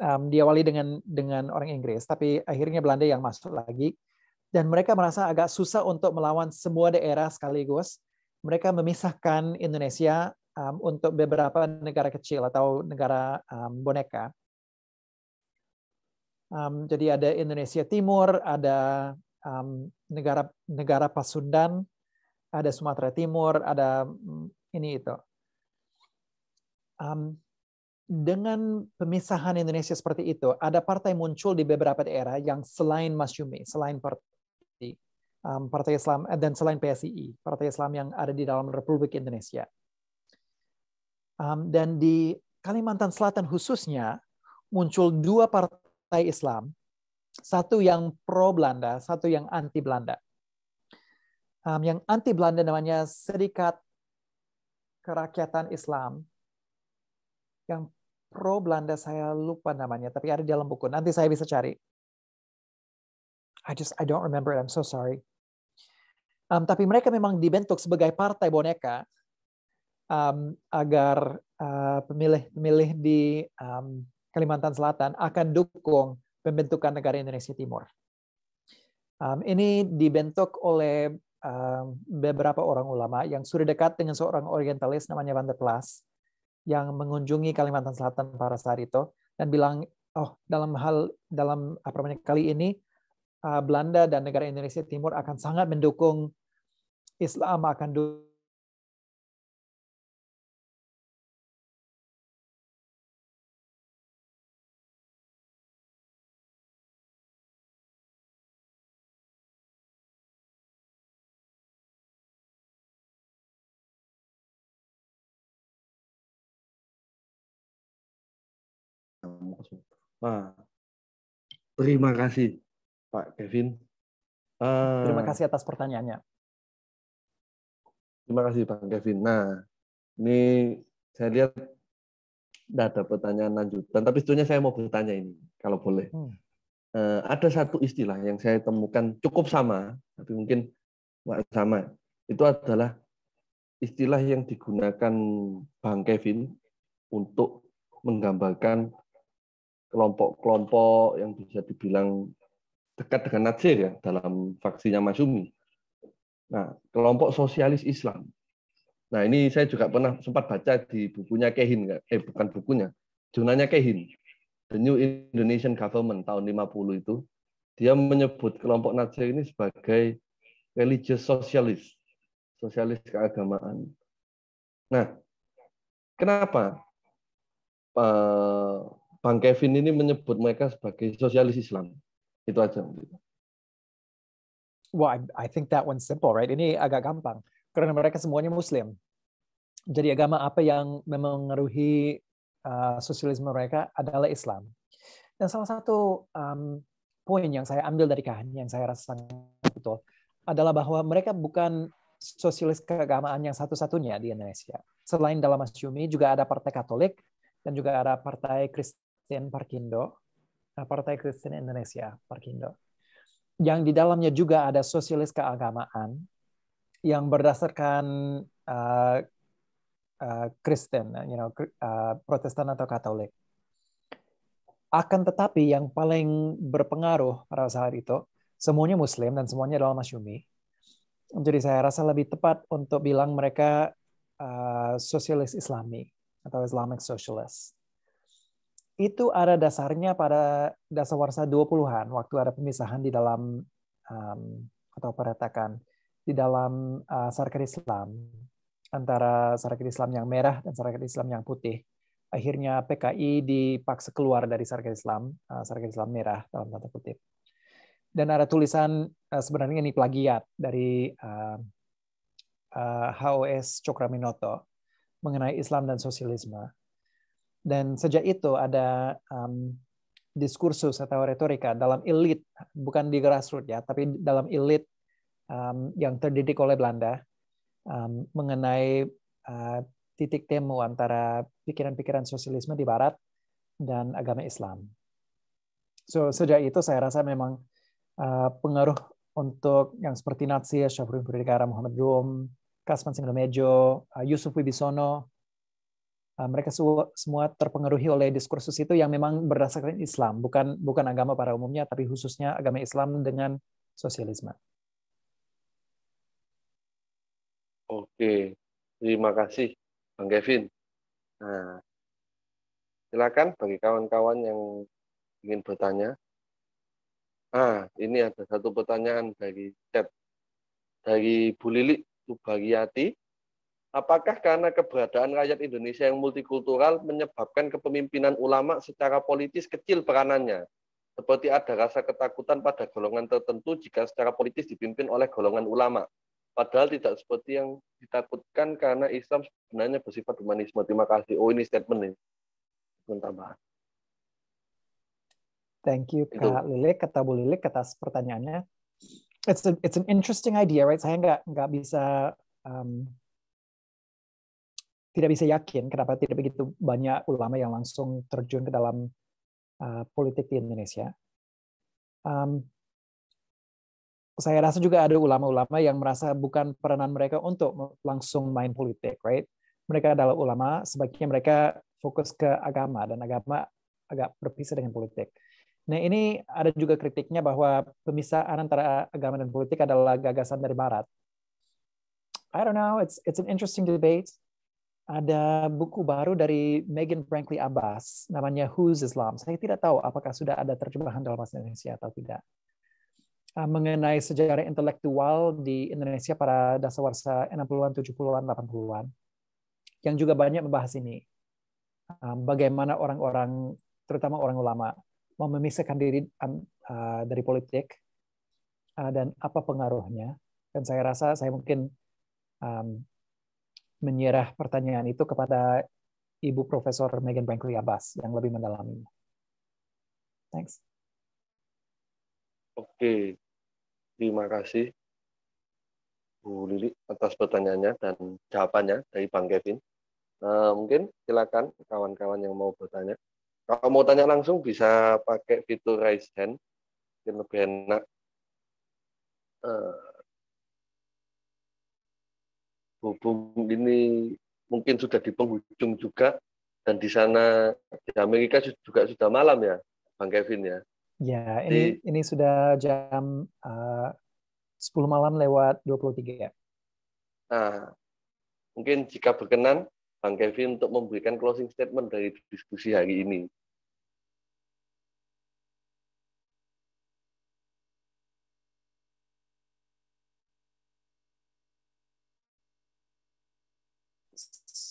um, diawali dengan dengan orang Inggris, tapi akhirnya Belanda yang masuk lagi, dan mereka merasa agak susah untuk melawan semua daerah sekaligus. Mereka memisahkan Indonesia um, untuk beberapa negara kecil atau negara um, boneka. Um, jadi ada Indonesia Timur, ada um, negara negara Pasundan, ada Sumatera Timur, ada mm, ini itu. Um, dengan pemisahan Indonesia seperti itu, ada partai muncul di beberapa daerah yang selain Mas Yumi, selain partai um, Partai Islam eh, dan selain PSII, Partai Islam yang ada di dalam Republik Indonesia. Um, dan di Kalimantan Selatan khususnya muncul dua partai Islam satu yang pro Belanda, satu yang anti Belanda. Um, yang anti Belanda namanya Serikat Kerakyatan Islam. Yang pro Belanda saya lupa namanya, tapi ada di dalam buku. Nanti saya bisa cari. I just I don't remember it. I'm so sorry. Um, tapi mereka memang dibentuk sebagai partai boneka um, agar uh, pemilih-pemilih uh, di um, Kalimantan Selatan akan dukung pembentukan negara Indonesia Timur. Um, ini dibentuk oleh um, beberapa orang ulama yang sudah dekat dengan seorang orientalis namanya Van der Plas yang mengunjungi Kalimantan Selatan para itu dan bilang oh dalam hal dalam apa namanya kali ini uh, Belanda dan negara Indonesia Timur akan sangat mendukung Islam akan Nah, terima kasih Pak Kevin. Uh, terima kasih atas pertanyaannya. Terima kasih Pak Kevin. Nah, ini saya lihat tidak ada pertanyaan lanjutan, tapi sebetulnya saya mau bertanya ini, kalau boleh. Hmm. Uh, ada satu istilah yang saya temukan cukup sama, tapi mungkin tidak sama. Itu adalah istilah yang digunakan Bang Kevin untuk menggambarkan kelompok-kelompok yang bisa dibilang dekat dengan Natsir ya dalam faksinya Masumi. Nah, kelompok sosialis Islam. Nah, ini saya juga pernah sempat baca di bukunya Kehin, eh bukan bukunya, jurnalnya Kehin. The New Indonesian Government tahun 50 itu, dia menyebut kelompok Natsir ini sebagai religious socialist, sosialis keagamaan. Nah, kenapa? Eh, Bang Kevin ini menyebut mereka sebagai sosialis Islam. Itu aja. Well, I, I think that one simple, right? Ini agak gampang karena mereka semuanya Muslim. Jadi agama apa yang memengaruhi uh, sosialisme mereka adalah Islam. Dan salah satu um, poin yang saya ambil dari kahan yang saya rasa sangat betul adalah bahwa mereka bukan sosialis keagamaan yang satu-satunya di Indonesia. Selain dalam Masyumi juga ada Partai Katolik dan juga ada Partai Kristen Kristen Parkindo, eh, Partai Kristen Indonesia Parkindo, yang di dalamnya juga ada sosialis keagamaan yang berdasarkan uh, uh, Kristen, you know, uh, Protestan atau Katolik. Akan tetapi yang paling berpengaruh pada saat itu semuanya Muslim dan semuanya adalah Masyumi. Jadi saya rasa lebih tepat untuk bilang mereka uh, sosialis Islami atau Islamic socialist itu ada dasarnya pada dasar warsa 20-an waktu ada pemisahan di dalam um, atau peretakan di dalam uh, eh, sarkar Islam antara sarkar Islam yang merah dan sarkar Islam yang putih. Akhirnya PKI dipaksa keluar dari sarkar Islam, uh, eh, sarkar Islam merah dalam tanda kutip. Dan ada tulisan uh, sebenarnya ini plagiat dari uh, uh, HOS Cokraminoto mengenai Islam dan sosialisme dan sejak itu ada um, diskursus atau retorika dalam elit, bukan di grassroots ya, tapi dalam elit um, yang terdidik oleh Belanda um, mengenai uh, titik temu antara pikiran-pikiran sosialisme di Barat dan agama Islam. So sejak itu saya rasa memang uh, pengaruh untuk yang seperti Nazi, Syafruddin Purwidegara, Muhammad Rum, Kasman Singlemejo, eh, Yusuf Wibisono, Eh, mereka semua terpengaruhi oleh diskursus itu yang memang berdasarkan Islam, bukan bukan agama pada umumnya, tapi khususnya agama Islam dengan sosialisme. Oke, terima kasih Bang Kevin. Nah, silakan bagi kawan-kawan yang ingin bertanya. Ah, ini ada satu pertanyaan dari chat dari Bu Lili Tubagiyati. Apakah karena keberadaan rakyat Indonesia yang multikultural menyebabkan kepemimpinan ulama secara politis kecil peranannya? Seperti ada rasa ketakutan pada golongan tertentu jika secara politis dipimpin oleh golongan ulama. Padahal tidak seperti yang ditakutkan karena Islam sebenarnya bersifat humanisme. Terima kasih. Oh ini statement ini. Tambahan. Thank you Kak Lilik, kata Bu Lilik, kata pertanyaannya. It's, a, it's an interesting idea, right? Saya nggak nggak bisa um, tidak bisa yakin kenapa tidak begitu banyak ulama yang langsung terjun ke dalam uh, politik di Indonesia. Um, saya rasa juga ada ulama-ulama yang merasa bukan peranan mereka untuk langsung main politik, right? Mereka adalah ulama, sebaiknya mereka fokus ke agama dan agama agak berpisah dengan politik. Nah, ini ada juga kritiknya bahwa pemisahan antara agama dan politik adalah gagasan dari barat. I don't know, it's it's an interesting debate ada buku baru dari Megan Frankly Abbas, namanya Who's Islam. Saya tidak tahu apakah sudah ada terjemahan dalam bahasa Indonesia atau tidak. Ah, mengenai sejarah intelektual di Indonesia pada dasawarsa 60-an, 70-an, 80-an, yang juga banyak membahas ini. Ah, bagaimana orang-orang, terutama orang ulama, mau memisahkan diri ah, dari politik dan apa pengaruhnya. Dan saya rasa saya mungkin menyerah pertanyaan itu kepada Ibu Profesor Megan Bankley Abbas yang lebih mendalaminya. Thanks. Oke, terima kasih Bu Lili atas pertanyaannya dan jawabannya dari Bang Kevin. Nah, mungkin silakan kawan-kawan yang mau bertanya. Kalau mau tanya langsung bisa pakai fitur raise hand, mungkin lebih enak. Uh, hubung ini mungkin sudah di penghujung juga dan di sana di Amerika juga sudah malam ya, Bang Kevin ya. Ya, ini Jadi, ini sudah jam eh, uh, 10 malam lewat 23 ya. Nah, mungkin jika berkenan Bang Kevin untuk memberikan closing statement dari diskusi hari ini.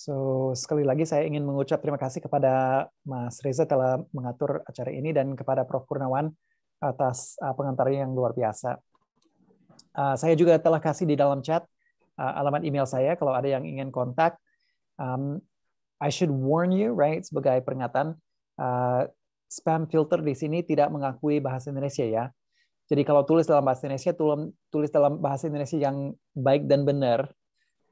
So, sekali lagi saya ingin mengucap terima kasih kepada Mas Reza telah mengatur acara ini dan kepada Prof. Purnawan atas uh, pengantarnya yang luar biasa. Uh, saya juga telah kasih di dalam chat uh, alamat email saya kalau ada yang ingin kontak. Um, I should warn you, right? Sebagai peringatan, uh, spam filter di sini tidak mengakui bahasa Indonesia ya. Jadi kalau tulis dalam bahasa Indonesia, tulis dalam bahasa Indonesia yang baik dan benar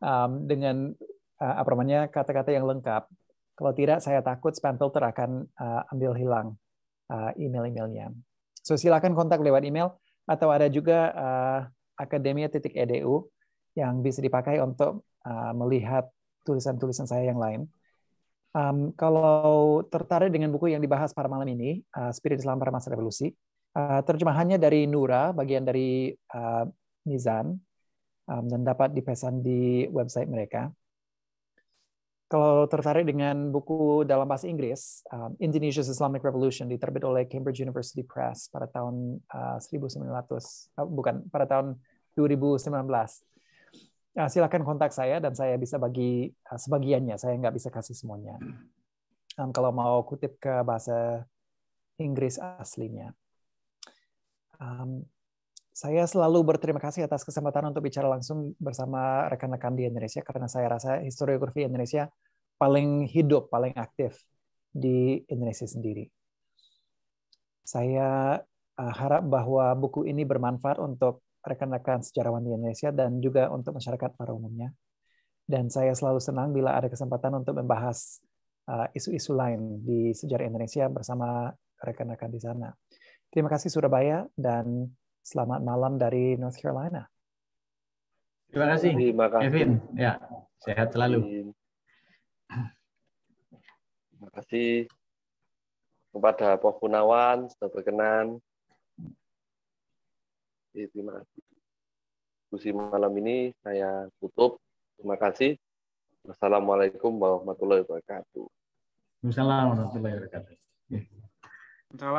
um, dengan Eh, apa namanya kata-kata yang lengkap. Kalau tidak, saya takut spam filter akan uh, ambil hilang uh, email-emailnya. So silakan kontak lewat email atau ada juga uh, akademia.edu yang bisa dipakai untuk uh, melihat tulisan-tulisan saya yang lain. Um, kalau tertarik dengan buku yang dibahas pada malam ini, uh, Spirit Islam pada Masa Revolusi, uh, terjemahannya dari Nura, bagian dari uh, Nizan, um, dan dapat dipesan di website mereka. Kalau tertarik dengan buku dalam bahasa Inggris, um, Indonesia's Islamic Revolution diterbit oleh Cambridge University Press pada tahun uh, 1900, uh, bukan pada tahun 2019. Uh, silakan kontak saya dan saya bisa bagi uh, sebagiannya. Saya nggak bisa kasih semuanya. Um, kalau mau kutip ke bahasa Inggris aslinya. Um, saya selalu berterima kasih atas kesempatan untuk bicara langsung bersama rekan-rekan di Indonesia karena saya rasa historiografi Indonesia paling hidup, paling aktif di Indonesia sendiri. Saya eh, harap bahwa buku ini bermanfaat untuk rekan-rekan sejarawan di Indonesia dan juga untuk masyarakat para umumnya. Dan saya selalu senang bila ada kesempatan untuk membahas eh, isu-isu lain di sejarah Indonesia bersama rekan-rekan di sana. Terima kasih Surabaya dan Selamat malam dari North Carolina. Terima kasih, Terima kasih. Kevin. Ya, sehat selalu. Terima kasih kepada Pak Gunawan sudah berkenan. Terima kasih. Diskusi malam ini saya tutup. Terima kasih. Wassalamualaikum warahmatullahi wabarakatuh. Wassalamualaikum warahmatullahi wabarakatuh.